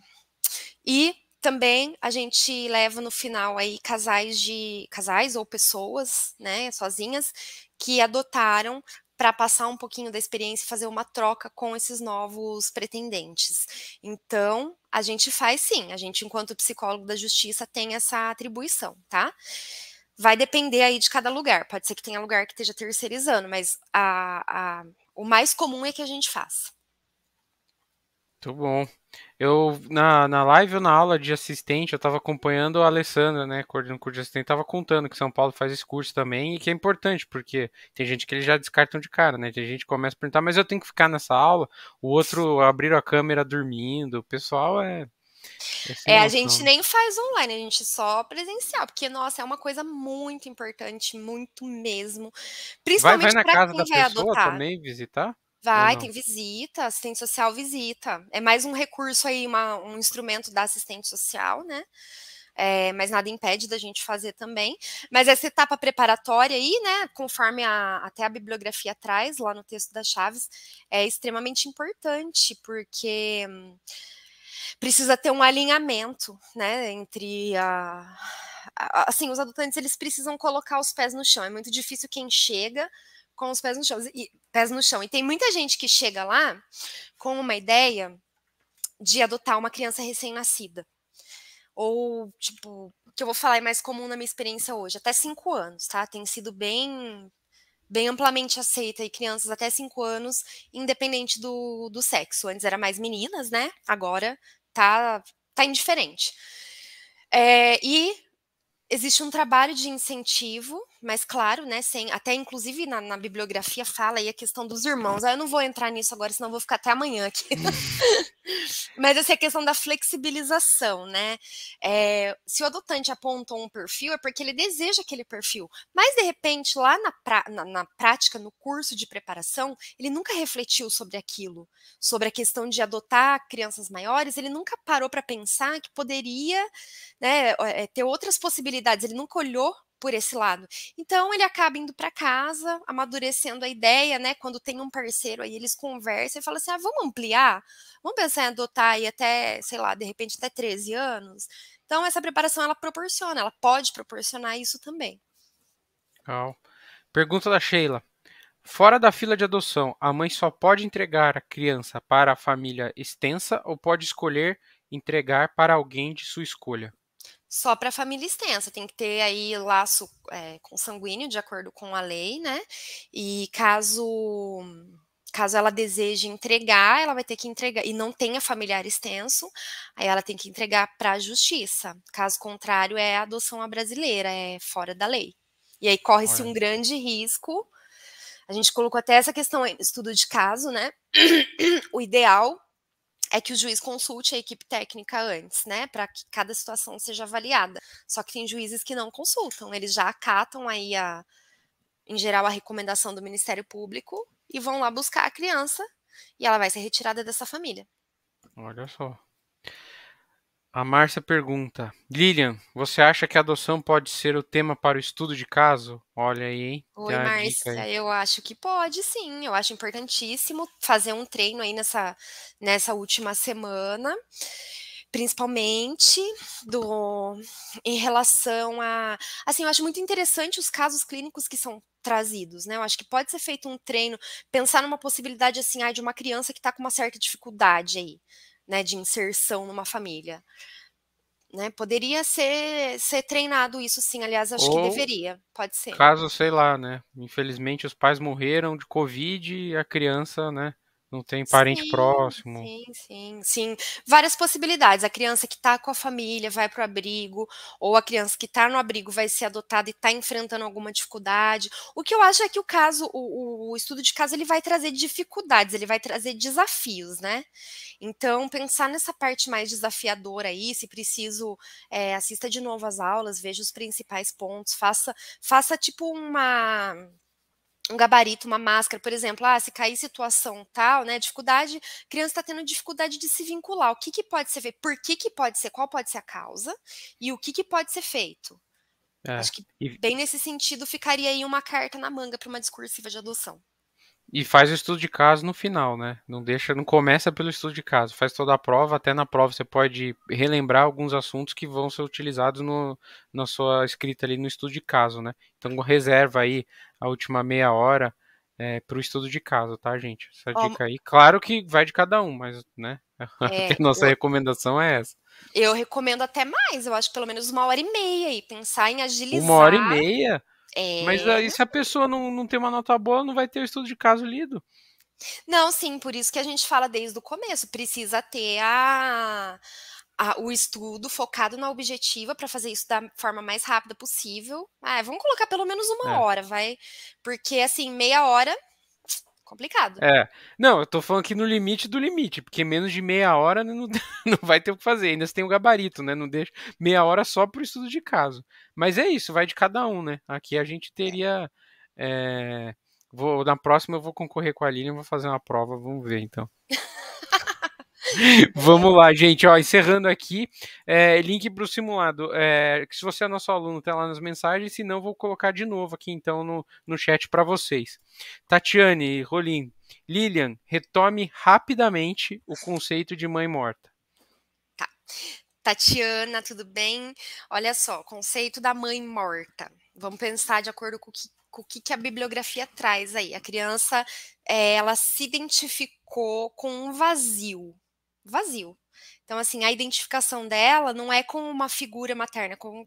e também a gente leva no final aí casais de casais ou pessoas, né, sozinhas, que adotaram para passar um pouquinho da experiência e fazer uma troca com esses novos pretendentes. Então, a gente faz sim, a gente, enquanto psicólogo da justiça, tem essa atribuição, tá? Vai depender aí de cada lugar. Pode ser que tenha lugar que esteja terceirizando, mas a, a, o mais comum é que a gente faça.
Muito bom. Eu, na, na live ou na aula de assistente, eu estava acompanhando a Alessandra, né, coordenando o curso de assistente, estava contando que São Paulo faz esse curso também e que é importante, porque tem gente que eles já descartam de cara, né, tem gente que começa a perguntar, mas eu tenho que ficar nessa aula, o outro abrir a câmera dormindo, o pessoal é... É, é a gente
nem faz online, a gente só presencial, porque, nossa, é uma coisa muito importante, muito mesmo. Principalmente vai, vai na casa da pessoa adotar.
também visitar? Vai, tem
visita, assistente social visita. É mais um recurso aí, uma, um instrumento da assistente social, né? É, mas nada impede da gente fazer também. Mas essa etapa preparatória aí, né, conforme a, até a bibliografia traz lá no texto das Chaves, é extremamente importante, porque precisa ter um alinhamento, né, entre a assim, os adotantes eles precisam colocar os pés no chão. É muito difícil quem chega com os pés no chão. E, pés no chão. E tem muita gente que chega lá com uma ideia de adotar uma criança recém-nascida. Ou, tipo, que eu vou falar é mais comum na minha experiência hoje, até cinco anos, tá? Tem sido bem bem amplamente aceita e crianças até cinco anos, independente do, do sexo. Antes era mais meninas, né? Agora tá, tá indiferente. É, e existe um trabalho de incentivo mas claro, né, sem, até inclusive na, na, bibliografia fala aí a questão dos irmãos. Ah, eu não vou entrar nisso agora, senão vou ficar até amanhã aqui. <laughs> mas essa é a questão da flexibilização, né? É, se o adotante apontou um perfil, é porque ele deseja aquele perfil. Mas, de repente, lá na, pra, na, na prática, no curso de preparação, ele nunca refletiu sobre aquilo, sobre a questão de adotar crianças maiores, ele nunca parou para pensar que poderia né, é, ter outras possibilidades, ele nunca olhou por esse lado. Então ele acaba indo para casa, amadurecendo a ideia, né? Quando tem um parceiro aí, eles conversam e falam assim: ah, vamos ampliar? Vamos pensar em adotar aí até, sei lá, de repente até 13 anos. Então essa preparação ela proporciona, ela pode proporcionar isso também.
Legal. Pergunta da Sheila. Fora da fila de adoção, a mãe só pode entregar a criança para a família extensa ou pode escolher entregar para alguém de sua escolha?
só para família extensa, tem que ter aí laço é, consanguíneo, de acordo com a lei, né? E caso caso ela deseje entregar, ela vai ter que entregar, e não tenha familiar extenso, aí ela tem que entregar para a justiça. Caso contrário, é adoção à brasileira, é fora da lei. E aí corre-se um grande risco. A gente colocou até essa questão em estudo de caso, né? <clears throat> o ideal é que o juiz consulte a equipe técnica antes, né, para que cada situação seja avaliada. Só que tem juízes que não consultam, eles já acatam aí a em geral a recomendação do Ministério Público e vão lá buscar a criança e ela vai ser retirada dessa família.
Olha só. A Márcia pergunta: Lilian, você acha que a adoção pode ser o tema para o estudo de caso? Olha aí, hein? Oi, Márcia,
eu acho que pode sim. Eu acho importantíssimo fazer um treino aí nessa, nessa última semana, principalmente do em relação a. Assim, eu acho muito interessante os casos clínicos que são trazidos, né? Eu acho que pode ser feito um treino, pensar numa possibilidade assim, ah, de uma criança que está com uma certa dificuldade aí né, de inserção numa família. Né? Poderia ser, ser treinado isso sim, aliás, acho Ou, que deveria, pode ser.
Caso, sei lá, né? Infelizmente os pais morreram de Covid e a criança, né? não tem parente sim, próximo. Sim,
sim, sim. Várias possibilidades. A criança que está com a família vai para o abrigo, ou a criança que está no abrigo vai ser adotada e está enfrentando alguma dificuldade. O que eu acho é que o caso, o, o, estudo de caso, ele vai trazer dificuldades, ele vai trazer desafios, né? Então, pensar nessa parte mais desafiadora aí, se preciso, é, assista de novo as aulas, veja os principais pontos, faça, faça tipo uma um gabarito, uma máscara, por exemplo, ah, se cair situação tal, né, dificuldade, criança está tendo dificuldade de se vincular. O que, que pode ser feito? Por que, que pode ser? Qual pode ser a causa? E o que, que pode ser feito?
É, Acho que e...
bem nesse sentido ficaria aí uma carta na manga para uma discursiva de adoção.
E faz o estudo de caso no final, né? Não deixa, não começa pelo estudo de caso, faz toda a prova, até na prova você pode relembrar alguns assuntos que vão ser utilizados no, na sua escrita ali no estudo de caso, né? Então reserva aí a última meia hora é, para o estudo de caso, tá, gente? Essa dica aí. Claro que vai de cada um, mas, né? <laughs> É, nossa eu, recomendação é essa.
Eu recomendo até mais, eu acho que pelo menos uma hora e meia aí. pensar em agilizar. Uma hora e meia? É... Mas ah, aí,
se a pessoa não, não tem uma nota boa, não vai ter o estudo de caso lido.
Não, sim, por isso que a gente fala desde o começo, precisa ter a, a, o estudo focado na objetiva para fazer isso da forma mais rápida possível. Ah, vamos colocar pelo menos uma é. hora, vai. Porque assim, meia hora complicado. É.
Não, eu tô falando aqui no limite do limite, porque menos de meia hora não, não <laughs> vai ter o que fazer. Ainda tem o um gabarito, né? Não deixa meia hora só pro estudo de caso. Mas é isso, vai de cada um, né? Aqui a gente teria. É, vou, na próxima eu vou concorrer com a Lilian, vou fazer uma prova, vamos ver então. <laughs> <laughs> Vamos lá, gente. Ó, encerrando aqui, é, link para o simulado. É, se você é nosso aluno, tá lá nas mensagens. Se não, vou colocar de novo aqui então no, no chat para vocês. Tatiane, Rolim, Lilian, retome rapidamente o conceito de mãe morta.
Tá. Tatiana, tudo bem? Olha só, conceito da mãe morta. Vamos pensar de acordo com o que o que, que a bibliografia traz aí. A criança, é, ela se identificou com um vazio, vazio. Então, assim, a identificação dela não é com uma figura materna, com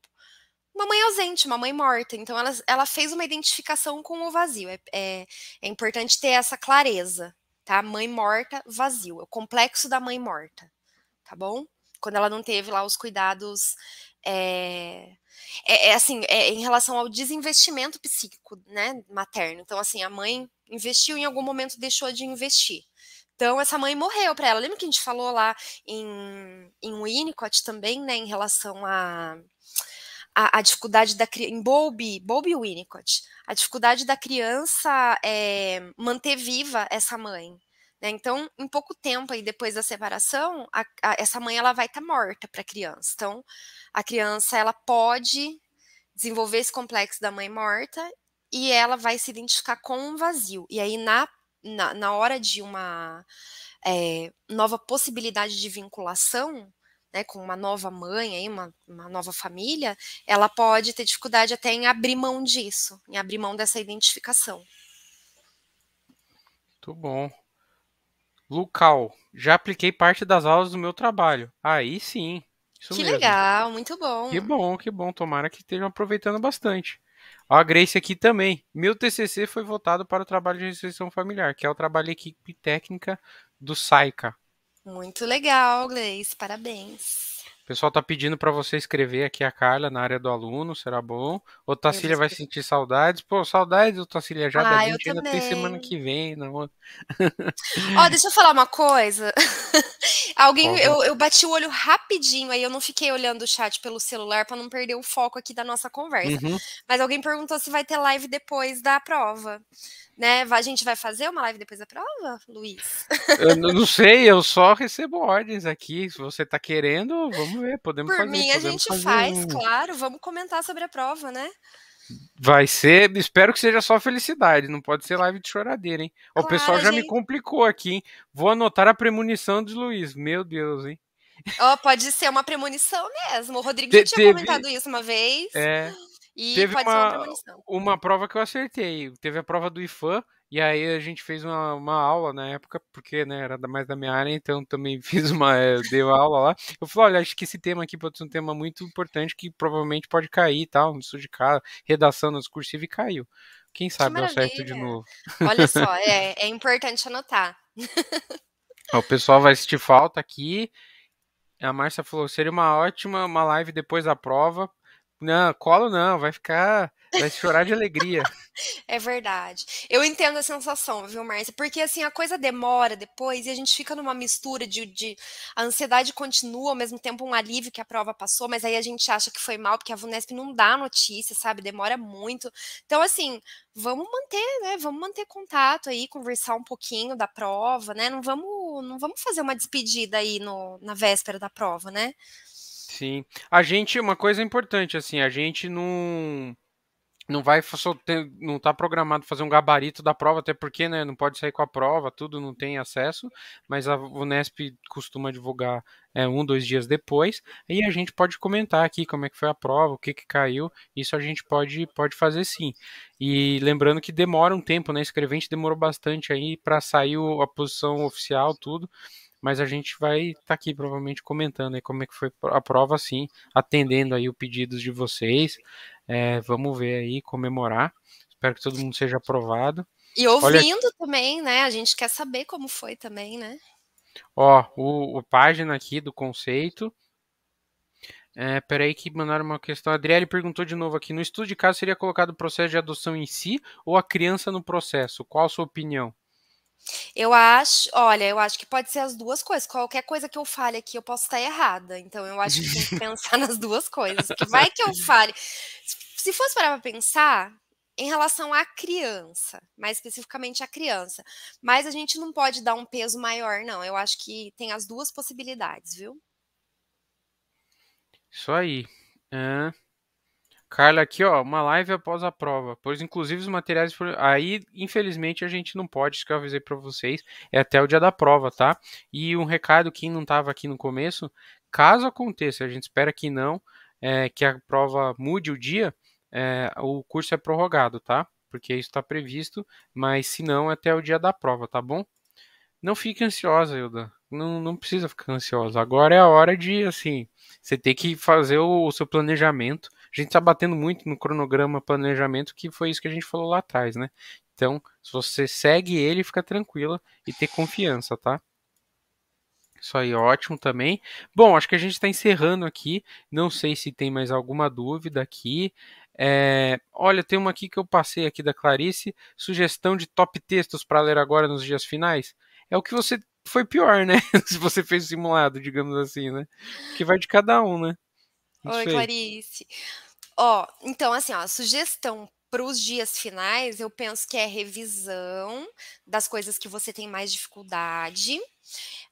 uma mãe ausente, uma mãe morta. Então, ela, ela fez uma identificação com o vazio. É, é, é importante ter essa clareza, tá? Mãe morta, vazio. É o complexo da mãe morta, tá bom? Quando ela não teve lá os cuidados. É, é, é assim, é, em relação ao desinvestimento psíquico, né, materno. Então, assim, a mãe investiu em algum momento deixou de investir. Então, essa mãe morreu para ela. Lembra que a gente falou lá em, em Winnicott também, né, em relação a. A, a, dificuldade da criança. Em Bowlby, Bowlby Winnicott, a dificuldade da criança é, manter viva essa mãe. Né? Então, em pouco tempo aí depois da separação, a, a, essa mãe ela vai estar tá morta para a criança. Então, a criança ela pode desenvolver esse complexo da mãe morta e ela vai se identificar com um vazio. E aí na na, na hora de uma é, nova possibilidade de vinculação, né, com uma nova mãe, aí, uma, uma nova família, ela pode ter dificuldade até em abrir mão disso, em abrir mão dessa identificação.
Muito bom. Lucal, já apliquei parte das aulas do meu trabalho. Aí sim. que mesmo. legal,
muito bom. Que
bom, que bom. Tomara que estejam aproveitando bastante. A Grace aqui também. Meu TCC foi votado para o trabalho de restrição familiar, que é o trabalho de equipe técnica do SAICA.
Muito legal, Grace. Parabéns
pessoal tá pedindo para você escrever aqui a Carla na área do aluno, será bom. O Tacília vai sentir saudades. Pô, saudades do Tacília já ah, da gente ainda tem semana que vem. Não. Ó, oh, deixa
eu falar uma coisa. <laughs> Alguém, eu, eu, bati o olho rapidinho, aí eu não fiquei olhando o chat pelo celular para não perder o foco aqui da nossa conversa. Uhum. Mas alguém perguntou se vai ter live depois da prova né? A gente vai fazer uma live depois da prova, Luiz? Eu
não sei, eu só recebo ordens aqui. Se você tá querendo, vamos ver, podemos Por fazer. Por mim a gente faz,
claro. Vamos comentar sobre a prova, né?
Vai ser, espero que seja só felicidade, não pode ser live de choradeira, hein? Claro, o pessoal já gente... me complicou aqui, hein? Vou anotar a premonição de Luiz, meu Deus, hein?
Oh, pode ser uma premonição mesmo. O Rodrigo já tinha teve... comentado isso uma vez. É. E teve uma,
uma prova que eu acertei. Teve a prova do IFAM, e aí a gente fez uma, uma aula na época, porque né, era mais da minha área, então também <laughs> fiz uma. Eh, deu aula lá. Eu falei, olha, acho que esse tema aqui pode ser um tema muito importante que provavelmente pode cair e tal, no estudo de casa, redação no discursivo e caiu. Quem sabe eu acerto de novo. Olha só,
<laughs> é, é importante anotar.
o pessoal vai sentir falta aqui. A Márcia falou: seria uma ótima uma live depois da prova não, colo não, vai ficar. Vai chorar de alegria.
é verdade. Eu entendo a sensação, viu, Márcia? Porque assim, a coisa demora depois e a gente fica numa mistura de, de. A ansiedade continua, ao mesmo tempo um alívio que a prova passou, mas aí a gente acha que foi mal, porque a VUNESP não dá notícia, sabe? Demora muito. Então, assim, vamos manter, né? Vamos manter contato aí, conversar um pouquinho da prova, né? Não vamos, não vamos fazer uma despedida aí no, na véspera da prova, né?
Sim. A gente, uma coisa importante, assim, a gente não. Não vai não tá programado fazer um gabarito da prova, até porque, né, não pode sair com a prova, tudo não tem acesso, mas a Unesp costuma divulgar é, um, dois dias depois, e a gente pode comentar aqui como é que foi a prova, o que, que caiu, isso a gente pode, pode fazer sim. E lembrando que demora um tempo, né? Escrevente demorou bastante aí para sair a posição oficial, tudo mas a gente vai estar tá aqui provavelmente comentando aí como é que foi a prova, assim, atendendo aí o pedidos de vocês. É, vamos ver aí, comemorar. Espero que todo mundo seja aprovado. E ouvindo
Olha... também, né? A gente quer saber como foi também, né?
Ó, o, o página aqui do conceito. É, peraí que mandaram uma questão. A Adriele perguntou de novo aqui. No estudo de caso, seria colocado o processo de adoção em si ou a criança no processo? Qual a sua opinião?
Eu acho, olha, eu acho que pode ser as duas coisas. Qualquer coisa que eu fale aqui, eu posso estar errada. Então, eu acho que tem que <laughs> pensar nas duas coisas. <laughs> Que vai que eu fale. Se fosse parar para pensar, em relação à criança, mais especificamente à criança. Mas a gente não pode dar um peso maior, não. Eu acho que tem as duas possibilidades, viu?
Isso aí. É... Carla aqui, ó, uma live após a prova, pois inclusive os materiais aí, infelizmente a gente não pode, isso que eu avisei para vocês, é até o dia da prova, tá? E um recado quem não tava aqui no começo, caso aconteça, a gente espera que não, é, que a prova mude o dia, é, o curso é prorrogado, tá? Porque isso está previsto, mas se não, é até o dia da prova, tá bom? Não fique ansiosa, Hilda. Não, não precisa ficar ansiosa. Agora é a hora de, assim, você ter que fazer o, o seu planejamento a gente está batendo muito no cronograma planejamento, que foi isso que a gente falou lá atrás, né? Então, se você segue ele, fica tranquila e ter confiança, tá? Isso aí, ótimo também. Bom, acho que a gente está encerrando aqui. Não sei se tem mais alguma dúvida aqui. É, olha, tem uma aqui que eu passei aqui da Clarice. Sugestão de top textos para ler agora nos dias finais. É o que você foi pior, né? <laughs> se você fez simulado, digamos assim, né? Que vai de cada um, né? Oi, Clarice.
Ó, então, assim, ó, sugestão para os dias finais, eu penso que é revisão das coisas que você tem mais dificuldade.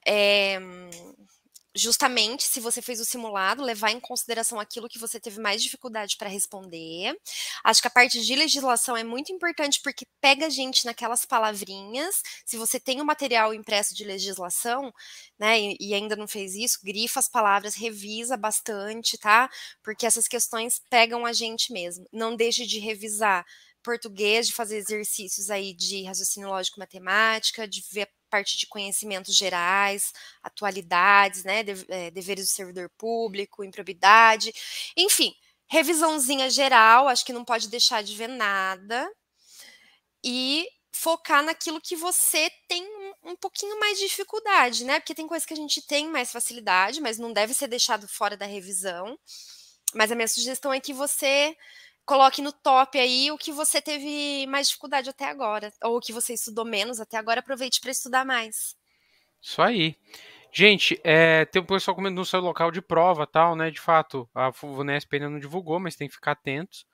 É, justamente, se você fez o simulado, levar em consideração aquilo que você teve mais dificuldade para responder. Acho que a parte de legislação é muito importante porque pega a gente naquelas palavrinhas. Se você tem o material impresso de legislação, né, e ainda não fez isso, grifa as palavras, revisa bastante, tá? Porque essas questões pegam a gente mesmo. Não deixe de revisar português, de fazer exercícios aí de raciocínio lógico-matemática, de ver parte de conhecimentos gerais, atualidades, né, eh, deveres do servidor público, improbidade, enfim, revisãozinha geral, acho que não pode deixar de ver nada e focar naquilo que você tem um, um pouquinho mais de dificuldade, né? Porque tem coisas que a gente tem mais facilidade, mas não deve ser deixado fora da revisão. Mas a minha sugestão é que você coloque no top aí o que você teve mais dificuldade até agora, ou o que você estudou menos até agora, aproveite para estudar mais.
Isso aí. Gente, é, tem um pessoal comentando no seu local de prova tal, né? De fato, a Vunesp ainda não divulgou, mas tem que ficar atentos.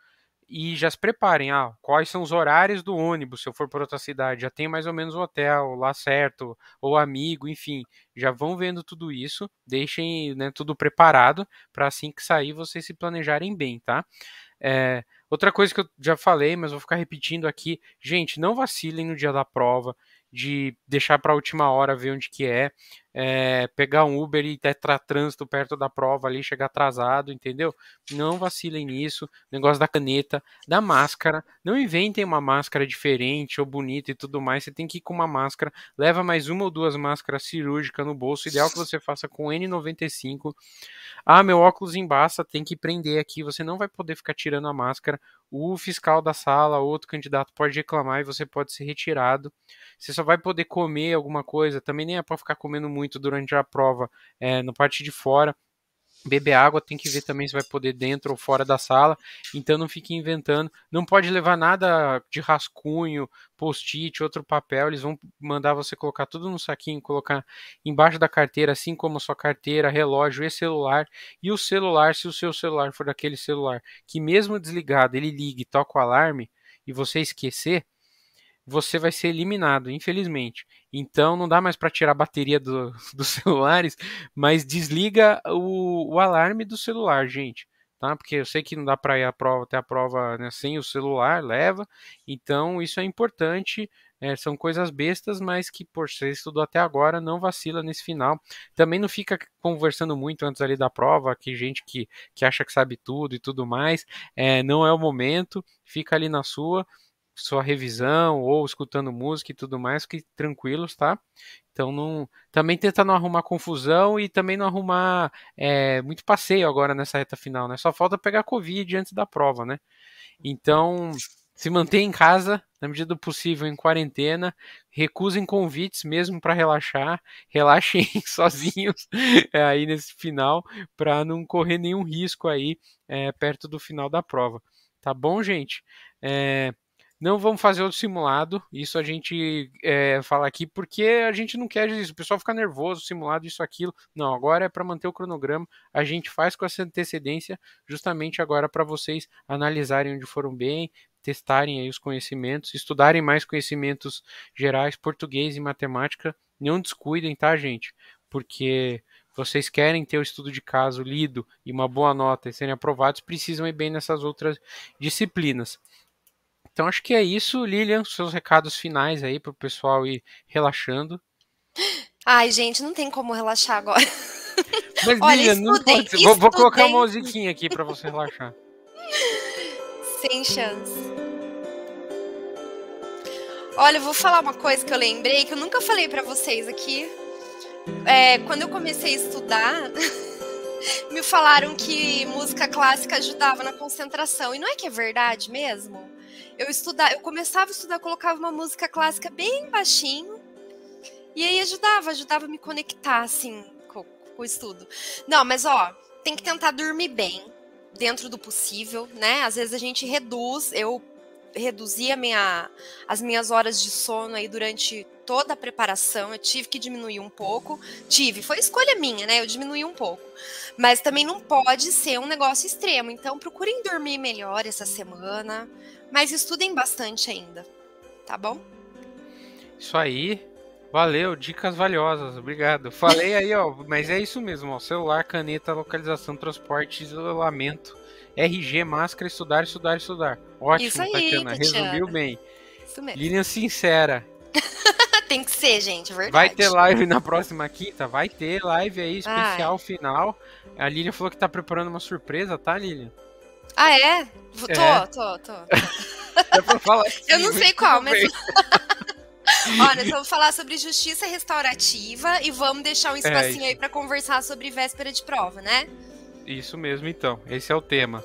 E já se preparem, ah, quais são os horários do ônibus, se eu for para outra cidade, já tem mais ou menos um hotel lá certo, ou amigo, enfim, já vão vendo tudo isso, deixem né, tudo preparado, para assim que sair vocês se planejarem bem, tá? É, outra coisa que eu já falei, mas vou ficar repetindo aqui, gente, não vacilem no dia da prova de deixar para a última hora ver onde que é, é pegar um Uber e ter trânsito perto da prova ali, chegar atrasado, entendeu? Não vacilem nisso, negócio da caneta, da máscara, não inventem uma máscara diferente ou bonita e tudo mais, você tem que ir com uma máscara, leva mais uma ou duas máscaras cirúrgicas no bolso, ideal que você faça com N95. Ah, meu óculos embaça, tem que prender aqui, você não vai poder ficar tirando a máscara, o fiscal da sala, outro candidato pode reclamar e você pode ser retirado. Você só vai poder comer alguma coisa, também nem é para ficar comendo muito durante a prova é, eh, no parte de fora beber água, tem que ver também se vai poder dentro ou fora da sala. Então não fique inventando. Não pode levar nada de rascunho, post-it, outro papel. Eles vão mandar você colocar tudo no saquinho, colocar embaixo da carteira, assim como sua carteira, relógio e celular. E o celular, se o seu celular for daquele celular que mesmo desligado ele ligue, toca o alarme e você esquecer, você vai ser eliminado, infelizmente. Então não dá mais para tirar a bateria do, <laughs> dos celulares, mas desliga o, o alarme do celular, gente. Tá? Porque eu sei que não dá para ir à prova, ter a prova né, sem o celular, leva. Então isso é importante. É, são coisas bestas, mas que por ser estudou até agora, não vacila nesse final. Também não fica conversando muito antes ali da prova, que gente que, que acha que sabe tudo e tudo mais. É, não é o momento, fica ali na sua sua revisão ou escutando música e tudo mais, que tranquilos, tá? Então não, também tenta não arrumar confusão e também não arrumar é, muito passeio agora nessa reta final, né? Só falta pegar covid antes da prova, né? Então se mantenha em casa na medida do possível em quarentena, recusem convites mesmo para relaxar, relaxem <laughs> sozinhos é, aí nesse final para não correr nenhum risco aí é, perto do final da prova. Tá bom, gente? É, não vamos fazer outro simulado. Isso a gente é, fala aqui porque a gente não quer isso. O pessoal fica nervoso, simulado, isso, aquilo. Não, agora é para manter o cronograma. A gente faz com essa antecedência, justamente agora para vocês analisarem onde foram bem, testarem aí os conhecimentos, estudarem mais conhecimentos gerais, português e matemática. Não descuidem, tá, gente? Porque vocês querem ter o estudo de caso lido e uma boa nota e serem aprovados, precisam ir bem nessas outras disciplinas. Então acho que é isso, Lilian, seus recados finais aí pro pessoal ir relaxando.
Ai, gente, não tem como relaxar agora. <laughs> Mas <laughs> Olha, Lilian, não pode... Vou, vou colocar uma musiquinha
aqui para você relaxar.
<laughs> Sem chance. Olha, eu vou falar uma coisa que eu lembrei que eu nunca falei para vocês aqui. É, quando eu comecei a estudar, me falaram que música clássica ajudava na concentração. E não é que é verdade mesmo? eu estudava, eu começava a estudar, colocava uma música clássica bem baixinho, e aí ajudava, ajudava a me conectar, assim, com, com o estudo. Não, mas ó, tem que tentar dormir bem, dentro do possível, né? Às vezes a gente reduz, eu reduzi minha, as minhas horas de sono aí durante toda a preparação, eu tive que diminuir um pouco. Tive, foi escolha minha, né? Eu diminui um pouco. Mas também não pode ser um negócio extremo. Então, procurem dormir melhor essa semana, mas estudem bastante ainda, tá bom?
Isso aí. Valeu, dicas valiosas, obrigado. Falei aí, ó, mas é isso mesmo, ó, celular, caneta, localização, transporte, isolamento RG, máscara, estudar, estudar, estudar. Ótimo, bacana aí, Tatiana. Tatiana. Resumiu bem. Isso mesmo. Lilian sincera.
<laughs> Tem que ser, gente, é verdade. Vai ter live
na próxima quinta? Vai ter live aí, especial Ai. final. A Lilian falou que tá preparando uma surpresa, tá, Lilian?
Ah, é? Tô, é. tô, tô. é <laughs> pra falar assim, <laughs> Eu não sei qual, mas. Olha, então vamos falar sobre justiça restaurativa e vamos deixar um é espacinho é aí para conversar sobre véspera de prova, né?
Isso mesmo, então. Esse é o tema.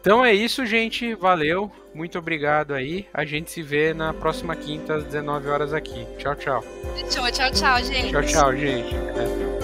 Então é isso, gente. Valeu. Muito obrigado aí. A gente se vê na próxima quinta às 19 horas aqui. Tchau, tchau.
Tchau, tchau, tchau, gente. Tchau, tchau,
gente. É.